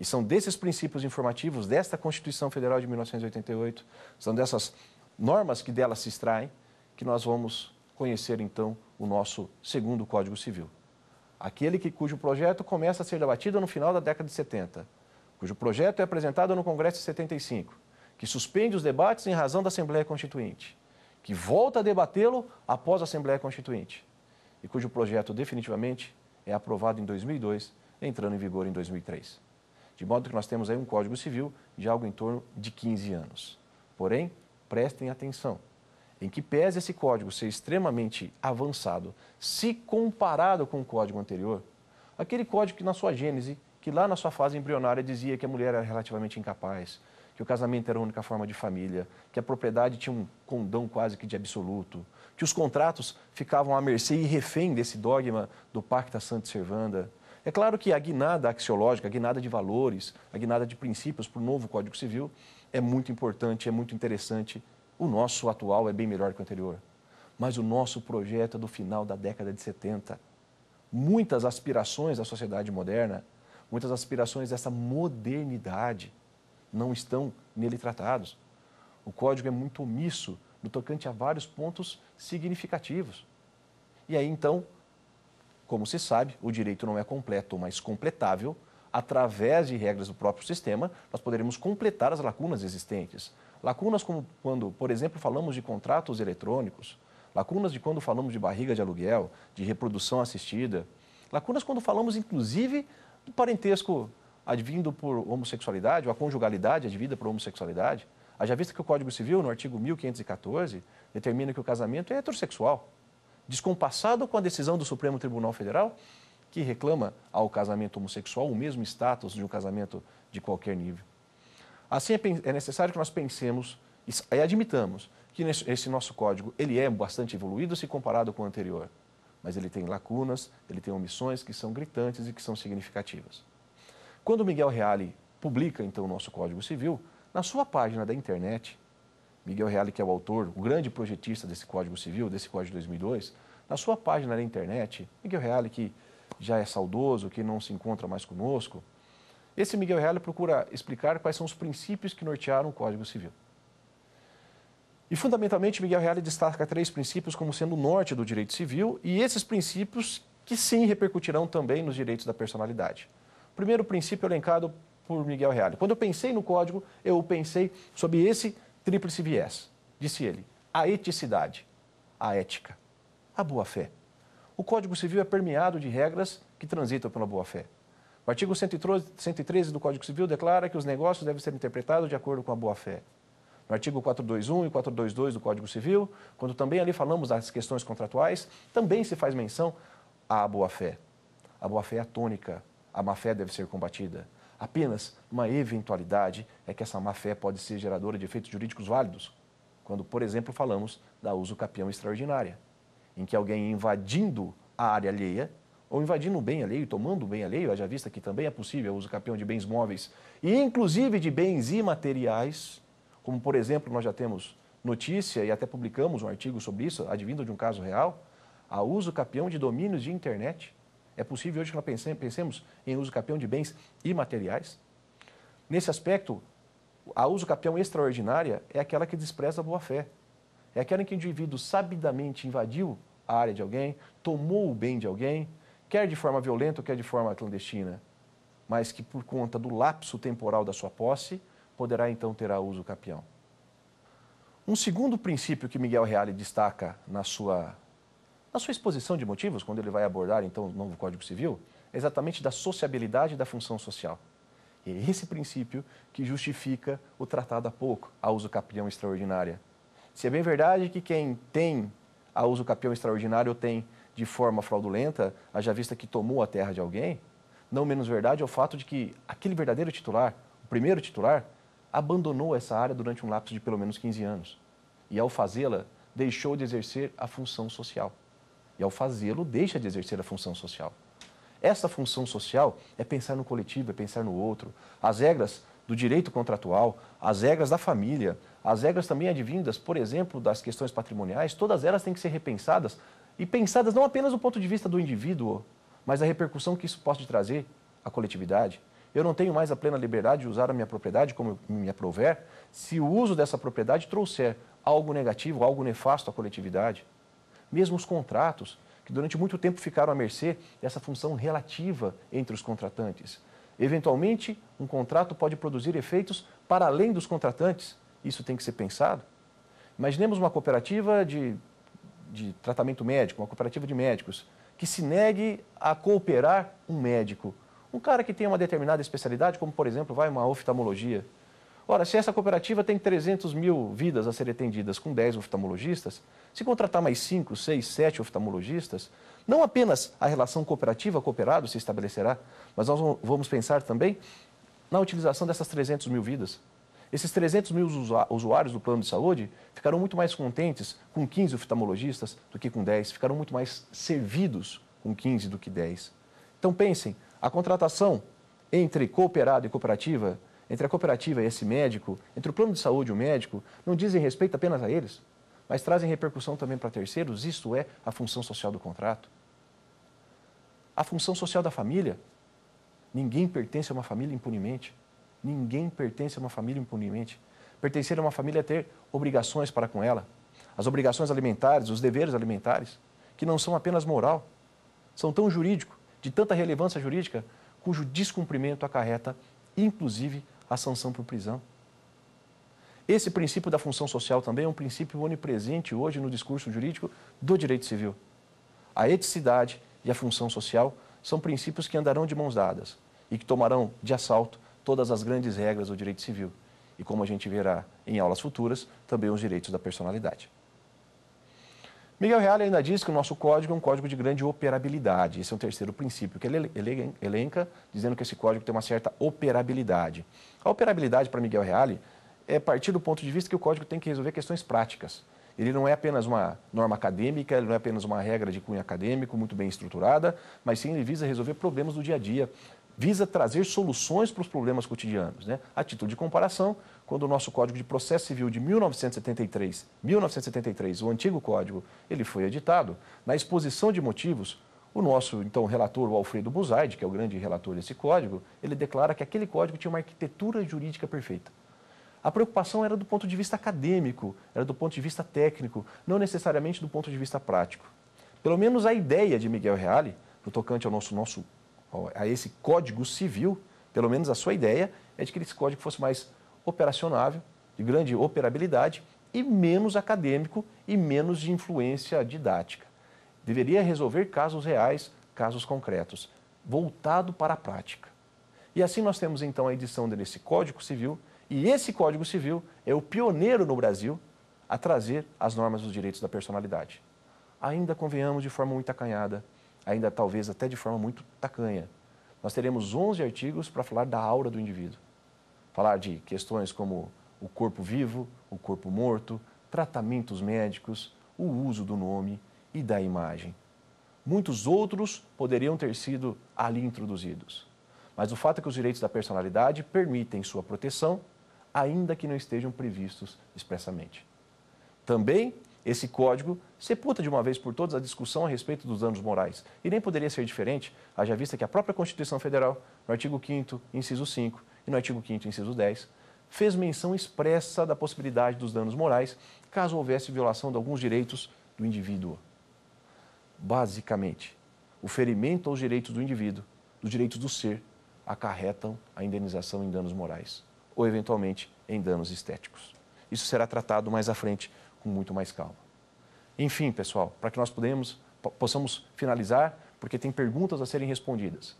E são desses princípios informativos, desta Constituição Federal de 1988, são dessas normas que dela se extraem, que nós vamos conhecer então o nosso segundo Código Civil. Aquele que, cujo projeto começa a ser debatido no final da década de 70, cujo projeto é apresentado no Congresso de 75, que suspende os debates em razão da Assembleia Constituinte, que volta a debatê-lo após a Assembleia Constituinte e cujo projeto definitivamente é aprovado em 2002, entrando em vigor em 2003. De modo que nós temos aí um Código Civil de algo em torno de 15 anos. Porém, prestem atenção. Em que pese esse código ser extremamente avançado, se comparado com o código anterior, aquele código que na sua gênese, que lá na sua fase embrionária dizia que a mulher era relativamente incapaz, que o casamento era a única forma de família, que a propriedade tinha um condão quase que de absoluto, que os contratos ficavam à mercê e refém desse dogma do Pacta Santo Servanda, é claro que a guinada axiológica, a guinada de valores, a guinada de princípios para o novo Código Civil é muito importante, é muito interessante. O nosso atual é bem melhor que o anterior. Mas o nosso projeto é do final da década de 70. Muitas aspirações da sociedade moderna, muitas aspirações dessa modernidade não estão nele tratados. O código é muito omisso no tocante a vários pontos significativos. E aí, então, como se sabe, o direito não é completo, mas completável. Através de regras do próprio sistema, nós poderemos completar as lacunas existentes. Lacunas como quando, por exemplo, falamos de contratos eletrônicos, lacunas de quando falamos de barriga de aluguel, de reprodução assistida, lacunas quando falamos, inclusive, do parentesco advindo por homossexualidade, ou a conjugalidade advinda por homossexualidade. Haja visto que o Código Civil, no artigo 1514, determina que o casamento é heterossexual descompassado com a decisão do Supremo Tribunal Federal, que reclama ao casamento homossexual o mesmo status de um casamento de qualquer nível. Assim, é, é necessário que nós pensemos e admitamos que esse nosso código ele é bastante evoluído se comparado com o anterior, mas ele tem lacunas, ele tem omissões que são gritantes e que são significativas. Quando Miguel Reale publica então o nosso Código Civil, na sua página da internet, Miguel Reale, que é o autor, o grande projetista desse Código Civil, desse Código de 2002, na sua página na internet, Miguel Reale, que já é saudoso, que não se encontra mais conosco, esse Miguel Reale procura explicar quais são os princípios que nortearam o Código Civil. E, fundamentalmente, Miguel Reale destaca três princípios como sendo o norte do direito civil e esses princípios que, sim, repercutirão também nos direitos da personalidade. O primeiro princípio é elencado por Miguel Reale. Quando eu pensei no código, eu pensei sob esse princípio Tríplice viés, disse ele, a eticidade, a ética, a boa-fé. O Código Civil é permeado de regras que transitam pela boa-fé. O artigo 113 do Código Civil declara que os negócios devem ser interpretados de acordo com a boa-fé. No artigo 421 e 422 do Código Civil, quando também ali falamos das questões contratuais, também se faz menção à boa-fé. A boa-fé é a tônica, a má-fé deve ser combatida. Apenas uma eventualidade é que essa má-fé pode ser geradora de efeitos jurídicos válidos, quando, por exemplo, falamos da uso capião extraordinária, em que alguém invadindo a área alheia ou invadindo o bem alheio, tomando o bem alheio, haja vista que também é possível o uso capião de bens móveis e inclusive de bens imateriais, como por exemplo nós já temos notícia e até publicamos um artigo sobre isso, advindo de um caso real, a uso capião de domínios de internet, é possível hoje que nós pensemos em uso capião de bens imateriais? Nesse aspecto, a uso capião extraordinária é aquela que despreza a boa-fé. É aquela em que o indivíduo sabidamente invadiu a área de alguém, tomou o bem de alguém, quer de forma violenta ou quer de forma clandestina, mas que por conta do lapso temporal da sua posse, poderá então ter a uso capião. Um segundo princípio que Miguel Reale destaca na sua na sua exposição de motivos, quando ele vai abordar então o novo Código Civil, é exatamente da sociabilidade da função social. E é esse princípio que justifica o tratado há pouco, a uso capião extraordinária. Se é bem verdade que quem tem a uso capião extraordinário tem de forma fraudulenta, haja vista que tomou a terra de alguém, não menos verdade é o fato de que aquele verdadeiro titular, o primeiro titular, abandonou essa área durante um lapso de pelo menos 15 anos. E ao fazê-la, deixou de exercer a função social. E ao fazê-lo, deixa de exercer a função social. Essa função social é pensar no coletivo, é pensar no outro. As regras do direito contratual, as regras da família, as regras também advindas, por exemplo, das questões patrimoniais, todas elas têm que ser repensadas e pensadas não apenas do ponto de vista do indivíduo, mas da repercussão que isso pode trazer à coletividade. Eu não tenho mais a plena liberdade de usar a minha propriedade como me aprover se o uso dessa propriedade trouxer algo negativo, algo nefasto à coletividade mesmo os contratos, que durante muito tempo ficaram à mercê dessa função relativa entre os contratantes. Eventualmente, um contrato pode produzir efeitos para além dos contratantes. Isso tem que ser pensado. Imaginemos uma cooperativa de, de tratamento médico, uma cooperativa de médicos, que se negue a cooperar um médico. Um cara que tem uma determinada especialidade, como por exemplo, vai uma oftalmologia. Ora, se essa cooperativa tem 300 mil vidas a serem atendidas com 10 oftalmologistas, se contratar mais 5, 6, 7 oftalmologistas, não apenas a relação cooperativa-cooperado se estabelecerá, mas nós vamos pensar também na utilização dessas 300 mil vidas. Esses 300 mil usuários do plano de saúde ficaram muito mais contentes com 15 oftalmologistas do que com 10, ficaram muito mais servidos com 15 do que 10. Então pensem, a contratação entre cooperado e cooperativa entre a cooperativa e esse médico, entre o plano de saúde e o médico, não dizem respeito apenas a eles, mas trazem repercussão também para terceiros, isto é a função social do contrato. A função social da família. Ninguém pertence a uma família impunemente. Ninguém pertence a uma família impunemente. Pertencer a uma família é ter obrigações para com ela. As obrigações alimentares, os deveres alimentares, que não são apenas moral, são tão jurídico, de tanta relevância jurídica, cujo descumprimento acarreta, inclusive, a sanção por prisão. Esse princípio da função social também é um princípio onipresente hoje no discurso jurídico do direito civil. A eticidade e a função social são princípios que andarão de mãos dadas e que tomarão de assalto todas as grandes regras do direito civil e, como a gente verá em aulas futuras, também os direitos da personalidade. Miguel Reale ainda diz que o nosso código é um código de grande operabilidade. Esse é um terceiro princípio que ele elenca, dizendo que esse código tem uma certa operabilidade. A operabilidade, para Miguel Reale, é partir do ponto de vista que o código tem que resolver questões práticas. Ele não é apenas uma norma acadêmica, ele não é apenas uma regra de cunho acadêmico muito bem estruturada, mas sim ele visa resolver problemas do dia a dia, visa trazer soluções para os problemas cotidianos. Né? A título de comparação, quando o nosso Código de Processo Civil de 1973, 1973, o antigo código, ele foi editado, na exposição de motivos, o nosso, então, relator, o Alfredo Buzaide, que é o grande relator desse código, ele declara que aquele código tinha uma arquitetura jurídica perfeita. A preocupação era do ponto de vista acadêmico, era do ponto de vista técnico, não necessariamente do ponto de vista prático. Pelo menos a ideia de Miguel Reale, no tocante ao nosso, nosso a esse Código Civil, pelo menos a sua ideia é de que esse código fosse mais operacionável, de grande operabilidade e menos acadêmico e menos de influência didática. Deveria resolver casos reais, casos concretos, voltado para a prática. E assim nós temos então a edição desse Código Civil, e esse Código Civil é o pioneiro no Brasil a trazer as normas dos direitos da personalidade. Ainda convenhamos de forma muito acanhada, ainda talvez até de forma muito tacanha. Nós teremos 11 artigos para falar da aura do indivíduo. Falar de questões como o corpo vivo, o corpo morto, tratamentos médicos, o uso do nome e da imagem. Muitos outros poderiam ter sido ali introduzidos. Mas o fato é que os direitos da personalidade permitem sua proteção, ainda que não estejam previstos expressamente. Também esse código sepulta de uma vez por todas a discussão a respeito dos danos morais. E nem poderia ser diferente, haja vista que a própria Constituição Federal, no artigo 5º, inciso 5 e no artigo 5º, inciso 10, fez menção expressa da possibilidade dos danos morais caso houvesse violação de alguns direitos do indivíduo. Basicamente, o ferimento aos direitos do indivíduo, dos direitos do ser, acarretam a indenização em danos morais ou, eventualmente, em danos estéticos. Isso será tratado mais à frente com muito mais calma. Enfim, pessoal, para que nós podemos, possamos finalizar, porque tem perguntas a serem respondidas.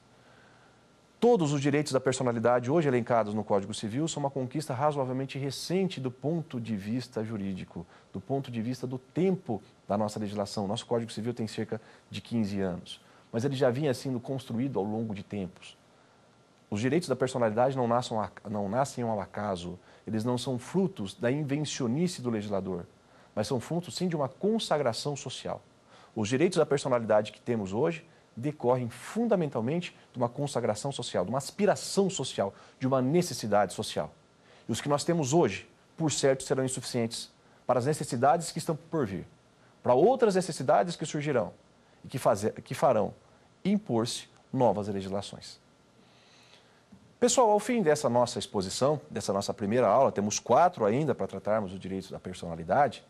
Todos os direitos da personalidade hoje elencados no Código Civil são uma conquista razoavelmente recente do ponto de vista jurídico, do ponto de vista do tempo da nossa legislação. Nosso Código Civil tem cerca de 15 anos, mas ele já vinha sendo construído ao longo de tempos. Os direitos da personalidade não, nascem, não nascem ao acaso, eles não são frutos da invencionice do legislador mas são frutos sim de uma consagração social. Os direitos da personalidade que temos hoje decorrem fundamentalmente de uma consagração social, de uma aspiração social, de uma necessidade social. E os que nós temos hoje, por certo, serão insuficientes para as necessidades que estão por vir, para outras necessidades que surgirão e que, fazer, que farão impor-se novas legislações. Pessoal, ao fim dessa nossa exposição, dessa nossa primeira aula, temos quatro ainda para tratarmos os direitos da personalidade.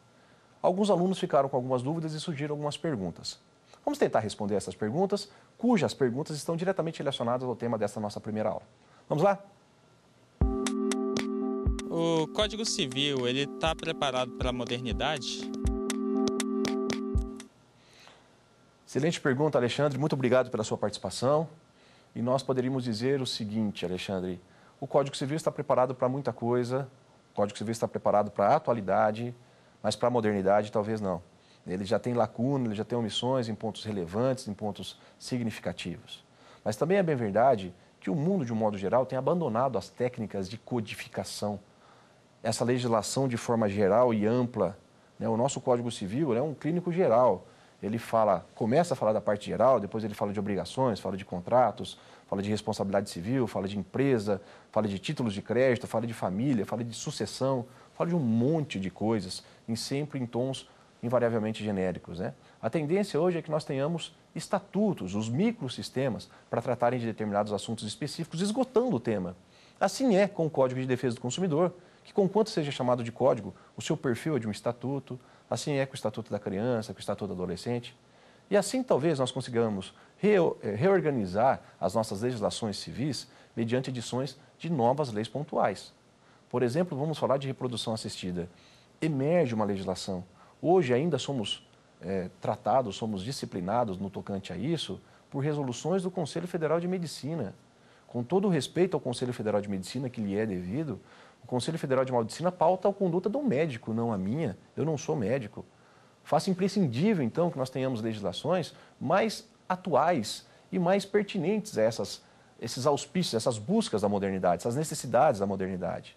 Alguns alunos ficaram com algumas dúvidas e surgiram algumas perguntas. Vamos tentar responder essas perguntas, cujas perguntas estão diretamente relacionadas ao tema desta nossa primeira aula. Vamos lá? O Código Civil, ele está preparado para a modernidade? Excelente pergunta, Alexandre. Muito obrigado pela sua participação. E nós poderíamos dizer o seguinte, Alexandre: o Código Civil está preparado para muita coisa. O Código Civil está preparado para a atualidade, mas para a modernidade talvez não. Ele já tem lacuna, ele já tem omissões em pontos relevantes, em pontos significativos. Mas também é bem verdade que o mundo, de um modo geral, tem abandonado as técnicas de codificação. Essa legislação de forma geral e ampla. Né? O nosso Código Civil é um clínico geral. Ele fala, começa a falar da parte geral, depois ele fala de obrigações, fala de contratos, fala de responsabilidade civil, fala de empresa, fala de títulos de crédito, fala de família, fala de sucessão fala de um monte de coisas, em sempre em tons invariavelmente genéricos. Né? A tendência hoje é que nós tenhamos estatutos, os microsistemas, para tratarem de determinados assuntos específicos, esgotando o tema. Assim é com o Código de Defesa do Consumidor, que, conquanto seja chamado de código, o seu perfil é de um estatuto, assim é com o Estatuto da Criança, com o Estatuto do Adolescente. E assim talvez nós consigamos eh, reorganizar as nossas legislações civis mediante edições de novas leis pontuais. Por exemplo, vamos falar de reprodução assistida. Emerge uma legislação. Hoje ainda somos é, tratados, somos disciplinados no tocante a isso por resoluções do Conselho Federal de Medicina. Com todo o respeito ao Conselho Federal de Medicina que lhe é devido, o Conselho Federal de Medicina pauta a conduta do médico, não a minha. Eu não sou médico. Faça imprescindível, então, que nós tenhamos legislações mais atuais e mais pertinentes a essas, esses auspícios, essas buscas da modernidade, essas necessidades da modernidade.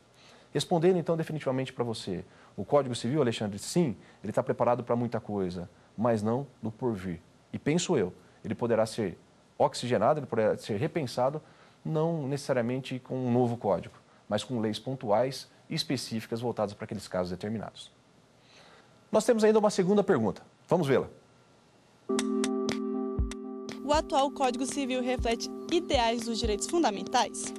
Respondendo então definitivamente para você, o Código Civil, Alexandre, sim, ele está preparado para muita coisa, mas não no porvir. E penso eu, ele poderá ser oxigenado, ele poderá ser repensado, não necessariamente com um novo código, mas com leis pontuais e específicas voltadas para aqueles casos determinados. Nós temos ainda uma segunda pergunta. Vamos vê-la. O atual Código Civil reflete ideais dos direitos fundamentais?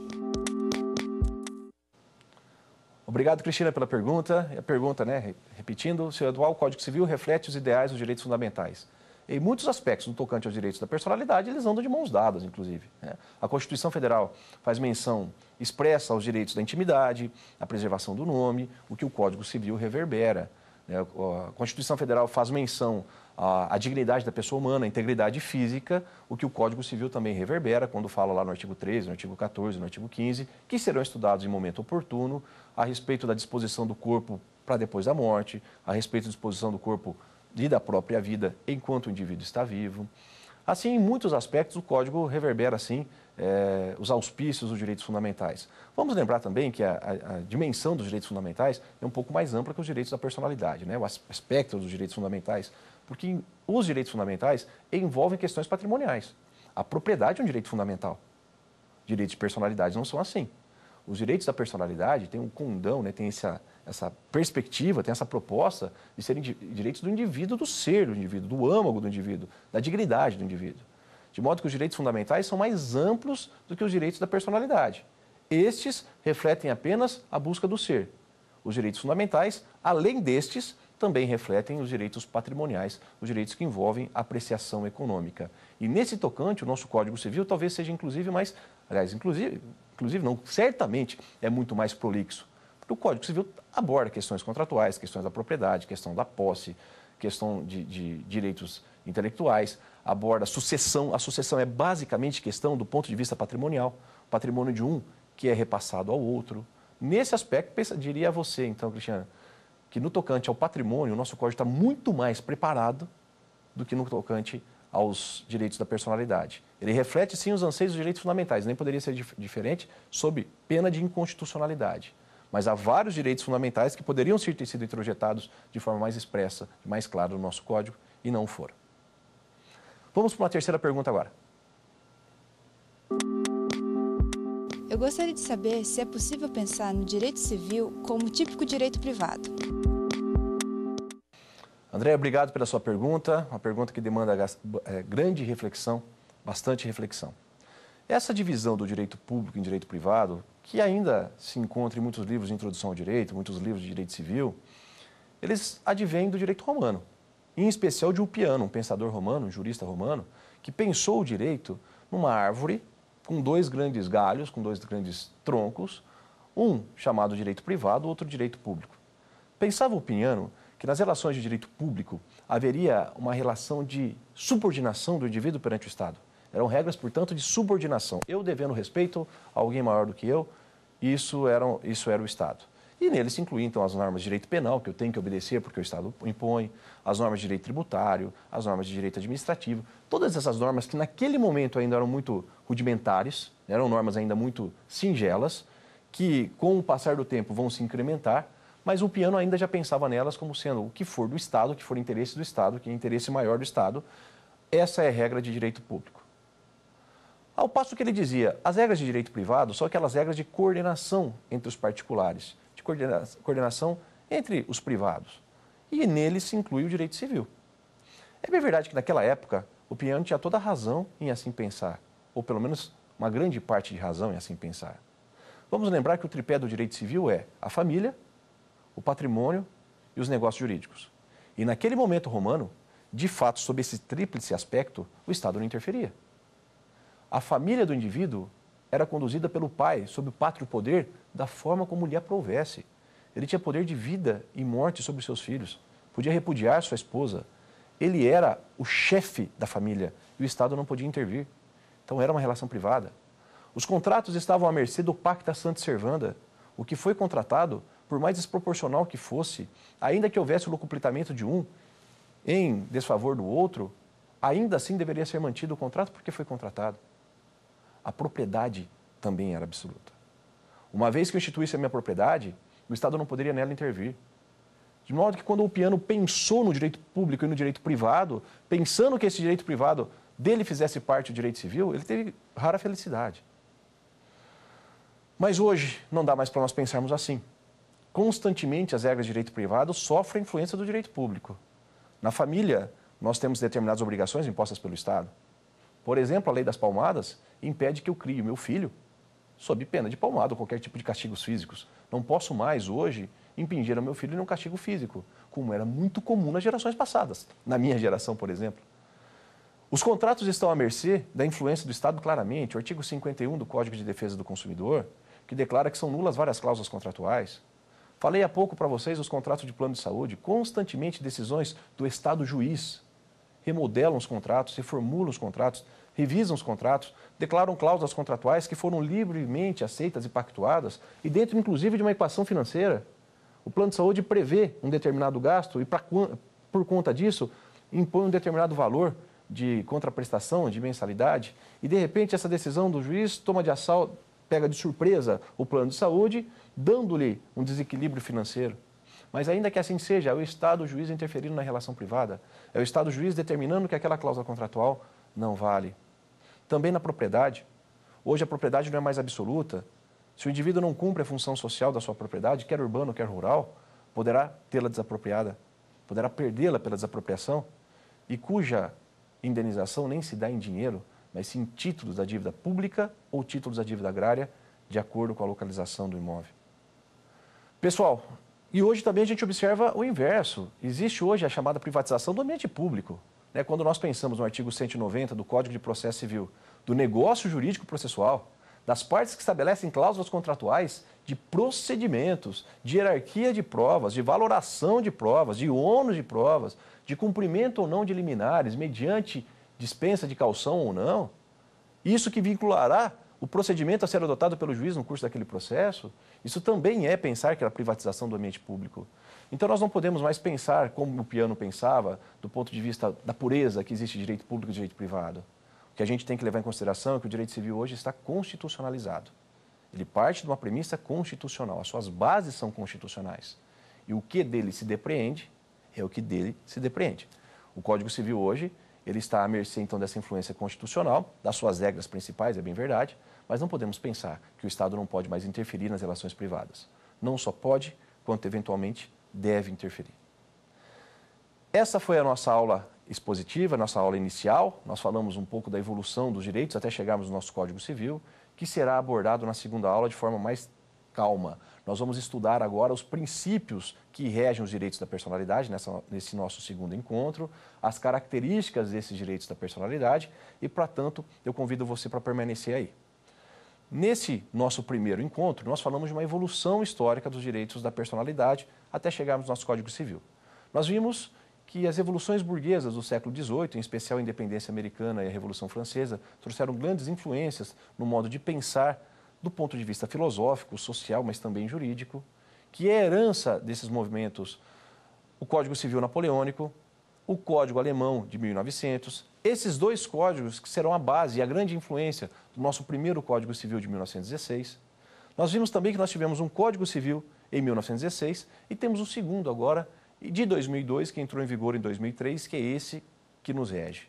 Obrigado, Cristina, pela pergunta. A pergunta, né, repetindo, se o atual Código Civil reflete os ideais dos direitos fundamentais. Em muitos aspectos, no tocante aos direitos da personalidade, eles andam de mãos dadas, inclusive. Né? A Constituição Federal faz menção expressa aos direitos da intimidade, à preservação do nome, o que o Código Civil reverbera. Né? A Constituição Federal faz menção a, a, dignidade da pessoa humana, a integridade física, o que o Código Civil também reverbera quando fala lá no artigo 13, no artigo 14, no artigo 15, que serão estudados em momento oportuno a respeito da disposição do corpo para depois da morte, a respeito da disposição do corpo e da própria vida enquanto o indivíduo está vivo. Assim, em muitos aspectos, o Código reverbera, assim, é, os auspícios dos direitos fundamentais. Vamos lembrar também que a, a, a, dimensão dos direitos fundamentais é um pouco mais ampla que os direitos da personalidade, né? o aspecto dos direitos fundamentais porque os direitos fundamentais envolvem questões patrimoniais. A propriedade é um direito fundamental. Direitos de personalidade não são assim. Os direitos da personalidade têm um condão, né, tem essa, essa perspectiva, tem essa proposta de serem direitos do indivíduo, do ser do indivíduo, do âmago do indivíduo, da dignidade do indivíduo. De modo que os direitos fundamentais são mais amplos do que os direitos da personalidade. Estes refletem apenas a busca do ser. Os direitos fundamentais, além destes, também refletem os direitos patrimoniais, os direitos que envolvem apreciação econômica. E nesse tocante, o nosso Código Civil talvez seja inclusive mais, aliás, inclusive, inclusive não, certamente é muito mais prolixo. Porque o Código Civil aborda questões contratuais, questões da propriedade, questão da posse, questão de, de direitos intelectuais, aborda sucessão. A sucessão é basicamente questão do ponto de vista patrimonial, patrimônio de um que é repassado ao outro. Nesse aspecto, pensa, diria a você, então, Cristiana, que no tocante ao patrimônio, o nosso código está muito mais preparado do que no tocante aos direitos da personalidade. Ele reflete, sim, os anseios dos direitos fundamentais, nem poderia ser dif diferente, sob pena de inconstitucionalidade. Mas há vários direitos fundamentais que poderiam ter sido introjetados de forma mais expressa, mais clara no nosso código, e não foram. Vamos para uma terceira pergunta agora. Eu gostaria de saber se é possível pensar no direito civil como típico direito privado. André, obrigado pela sua pergunta, uma pergunta que demanda é, grande reflexão, bastante reflexão. Essa divisão do direito público em direito privado, que ainda se encontra em muitos livros de introdução ao direito, muitos livros de direito civil, eles advêm do direito romano, em especial de Ulpiano, um pensador romano, um jurista romano, que pensou o direito numa árvore com dois grandes galhos, com dois grandes troncos, um chamado direito privado, outro direito público. Pensava Ulpiano que nas relações de direito público haveria uma relação de subordinação do indivíduo perante o Estado. Eram regras, portanto, de subordinação. Eu devendo respeito a alguém maior do que eu, isso era, isso era o Estado. E nele se incluíam, então, as normas de direito penal, que eu tenho que obedecer porque o Estado impõe, as normas de direito tributário, as normas de direito administrativo, todas essas normas que naquele momento ainda eram muito rudimentares, eram normas ainda muito singelas, que com o passar do tempo vão se incrementar mas o piano ainda já pensava nelas como sendo o que for do Estado, o que for interesse do Estado, o que é interesse maior do Estado. Essa é a regra de direito público. Ao passo que ele dizia, as regras de direito privado são aquelas regras de coordenação entre os particulares, de coordenação entre os privados. E nele se inclui o direito civil. É bem verdade que naquela época o Piano tinha toda a razão em assim pensar, ou pelo menos uma grande parte de razão em assim pensar. Vamos lembrar que o tripé do direito civil é a família, o patrimônio e os negócios jurídicos. E naquele momento romano, de fato, sob esse tríplice aspecto, o Estado não interferia. A família do indivíduo era conduzida pelo pai, sob o pátrio poder, da forma como lhe aprouvesse. Ele tinha poder de vida e morte sobre seus filhos, podia repudiar sua esposa. Ele era o chefe da família e o Estado não podia intervir. Então era uma relação privada. Os contratos estavam à mercê do Pacta Sunt Servanda. O que foi contratado por mais desproporcional que fosse, ainda que houvesse o locupletamento de um em desfavor do outro, ainda assim deveria ser mantido o contrato porque foi contratado. A propriedade também era absoluta. Uma vez que eu instituísse a minha propriedade, o Estado não poderia nela intervir. De modo que quando o piano pensou no direito público e no direito privado, pensando que esse direito privado dele fizesse parte do direito civil, ele teve rara felicidade. Mas hoje não dá mais para nós pensarmos assim constantemente as regras de direito privado sofrem influência do direito público. Na família, nós temos determinadas obrigações impostas pelo Estado. Por exemplo, a lei das palmadas impede que eu crie meu filho sob pena de palmada ou qualquer tipo de castigos físicos. Não posso mais hoje impingir ao meu filho um castigo físico, como era muito comum nas gerações passadas, na minha geração, por exemplo. Os contratos estão à mercê da influência do Estado claramente. O artigo 51 do Código de Defesa do Consumidor, que declara que são nulas várias cláusulas contratuais, Falei há pouco para vocês os contratos de plano de saúde, constantemente decisões do Estado juiz remodelam os contratos, reformulam os contratos, revisam os contratos, declaram cláusulas contratuais que foram livremente aceitas e pactuadas e dentro, inclusive, de uma equação financeira. O plano de saúde prevê um determinado gasto e, pra, por conta disso, impõe um determinado valor de contraprestação, de mensalidade, e de repente essa decisão do juiz toma de assalto, pega de surpresa o plano de saúde dando-lhe um desequilíbrio financeiro. Mas ainda que assim seja, é o Estado o juiz interferindo na relação privada, é o Estado o juiz determinando que aquela cláusula contratual não vale. Também na propriedade. Hoje a propriedade não é mais absoluta. Se o indivíduo não cumpre a função social da sua propriedade, quer urbano, quer rural, poderá tê-la desapropriada, poderá perdê-la pela desapropriação e cuja indenização nem se dá em dinheiro, mas sim títulos da dívida pública ou títulos da dívida agrária, de acordo com a localização do imóvel. Pessoal, e hoje também a gente observa o inverso. Existe hoje a chamada privatização do ambiente público. Né? Quando nós pensamos no artigo 190 do Código de Processo Civil, do negócio jurídico processual, das partes que estabelecem cláusulas contratuais de procedimentos, de hierarquia de provas, de valoração de provas, de ônus de provas, de cumprimento ou não de liminares, mediante dispensa de calção ou não, isso que vinculará o procedimento a ser adotado pelo juiz no curso daquele processo, isso também é pensar que era privatização do ambiente público. Então nós não podemos mais pensar como o piano pensava, do ponto de vista da pureza que existe direito público e direito privado. O que a gente tem que levar em consideração é que o direito civil hoje está constitucionalizado. Ele parte de uma premissa constitucional, as suas bases são constitucionais. E o que dele se depreende é o que dele se depreende. O Código Civil hoje ele está à mercê, então, dessa influência constitucional, das suas regras principais, é bem verdade, mas não podemos pensar que o Estado não pode mais interferir nas relações privadas. Não só pode, quanto eventualmente deve interferir. Essa foi a nossa aula expositiva, nossa aula inicial. Nós falamos um pouco da evolução dos direitos até chegarmos no nosso Código Civil, que será abordado na segunda aula de forma mais calma. Nós vamos estudar agora os princípios que regem os direitos da personalidade nessa, nesse nosso segundo encontro, as características desses direitos da personalidade e, para tanto, eu convido você para permanecer aí. Nesse nosso primeiro encontro, nós falamos de uma evolução histórica dos direitos da personalidade até chegarmos ao nosso Código Civil. Nós vimos que as evoluções burguesas do século XVIII, em especial a independência americana e a Revolução Francesa, trouxeram grandes influências no modo de pensar do ponto de vista filosófico, social, mas também jurídico, que é herança desses movimentos, o Código Civil Napoleônico, o Código Alemão de 1900, esses dois códigos que serão a base e a grande influência do nosso primeiro Código Civil de 1916. Nós vimos também que nós tivemos um Código Civil em 1916 e temos o segundo agora, de 2002, que entrou em vigor em 2003, que é esse que nos rege.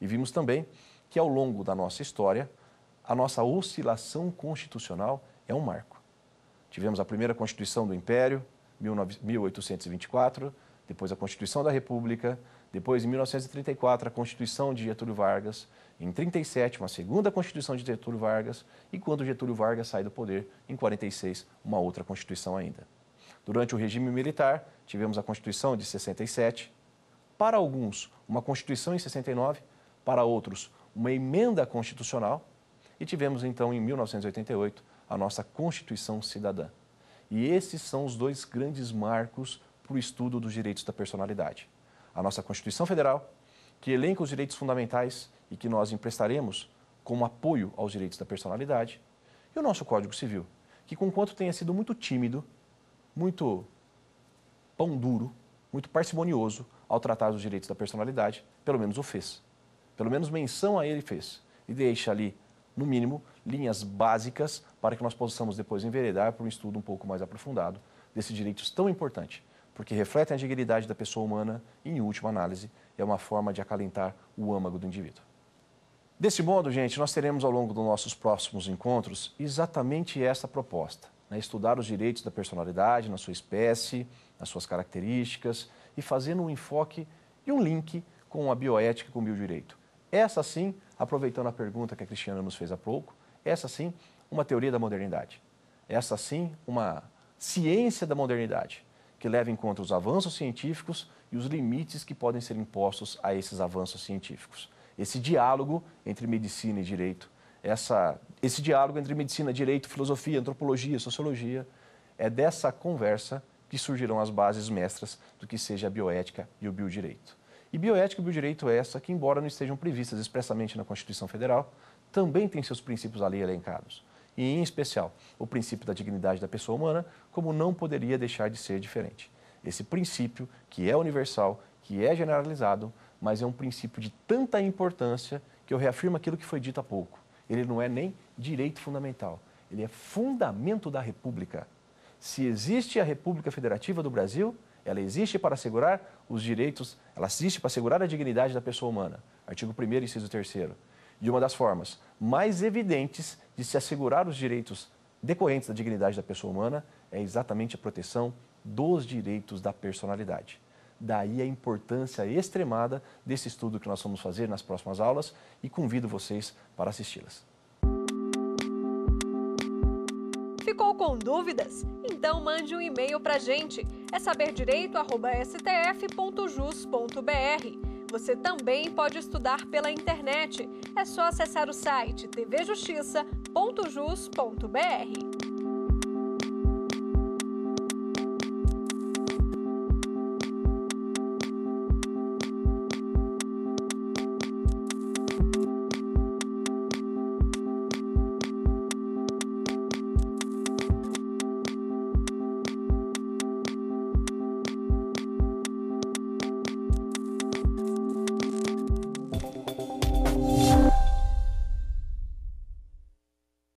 E vimos também que ao longo da nossa história, a nossa oscilação constitucional é um marco. Tivemos a primeira Constituição do Império, 1824, depois a Constituição da República, depois, em 1934, a Constituição de Getúlio Vargas, em 37, uma segunda Constituição de Getúlio Vargas, e quando Getúlio Vargas sai do poder, em 46, uma outra Constituição ainda. Durante o regime militar, tivemos a Constituição de 67, para alguns, uma Constituição em 69, para outros, uma emenda constitucional, e tivemos então em 1988 a nossa Constituição Cidadã. E esses são os dois grandes marcos para o estudo dos direitos da personalidade. A nossa Constituição Federal, que elenca os direitos fundamentais e que nós emprestaremos como apoio aos direitos da personalidade, e o nosso Código Civil, que, conquanto tenha sido muito tímido, muito pão duro, muito parcimonioso ao tratar dos direitos da personalidade, pelo menos o fez. Pelo menos menção a ele fez. E deixa ali no mínimo, linhas básicas para que nós possamos depois enveredar para um estudo um pouco mais aprofundado desses direitos tão importantes, porque refletem a dignidade da pessoa humana e, em última análise, é uma forma de acalentar o âmago do indivíduo. Desse modo, gente, nós teremos ao longo dos nossos próximos encontros exatamente esta proposta: né? estudar os direitos da personalidade na sua espécie, nas suas características e fazendo um enfoque e um link com a bioética e com o biodireito. Essa sim aproveitando a pergunta que a Cristiana nos fez há pouco, essa sim, uma teoria da modernidade. Essa sim, uma ciência da modernidade, que leva em conta os avanços científicos e os limites que podem ser impostos a esses avanços científicos. Esse diálogo entre medicina e direito, essa, esse diálogo entre medicina, direito, filosofia, antropologia, sociologia, é dessa conversa que surgirão as bases mestras do que seja a bioética e o biodireito. E bioética e biodireito é essa que, embora não estejam previstas expressamente na Constituição Federal, também tem seus princípios ali elencados. E, em especial, o princípio da dignidade da pessoa humana, como não poderia deixar de ser diferente. Esse princípio, que é universal, que é generalizado, mas é um princípio de tanta importância que eu reafirmo aquilo que foi dito há pouco. Ele não é nem direito fundamental, ele é fundamento da República. Se existe a República Federativa do Brasil, ela existe para assegurar os direitos, ela existe para assegurar a dignidade da pessoa humana. Artigo 1 inciso 3 E uma das formas mais evidentes de se assegurar os direitos decorrentes da dignidade da pessoa humana é exatamente a proteção dos direitos da personalidade. Daí a importância extremada desse estudo que nós vamos fazer nas próximas aulas e convido vocês para assisti-las. Ficou com dúvidas? Então mande um e-mail para gente. É saberdireito@stf.jus.br. Você também pode estudar pela internet. É só acessar o site tvjustiça.jus.br.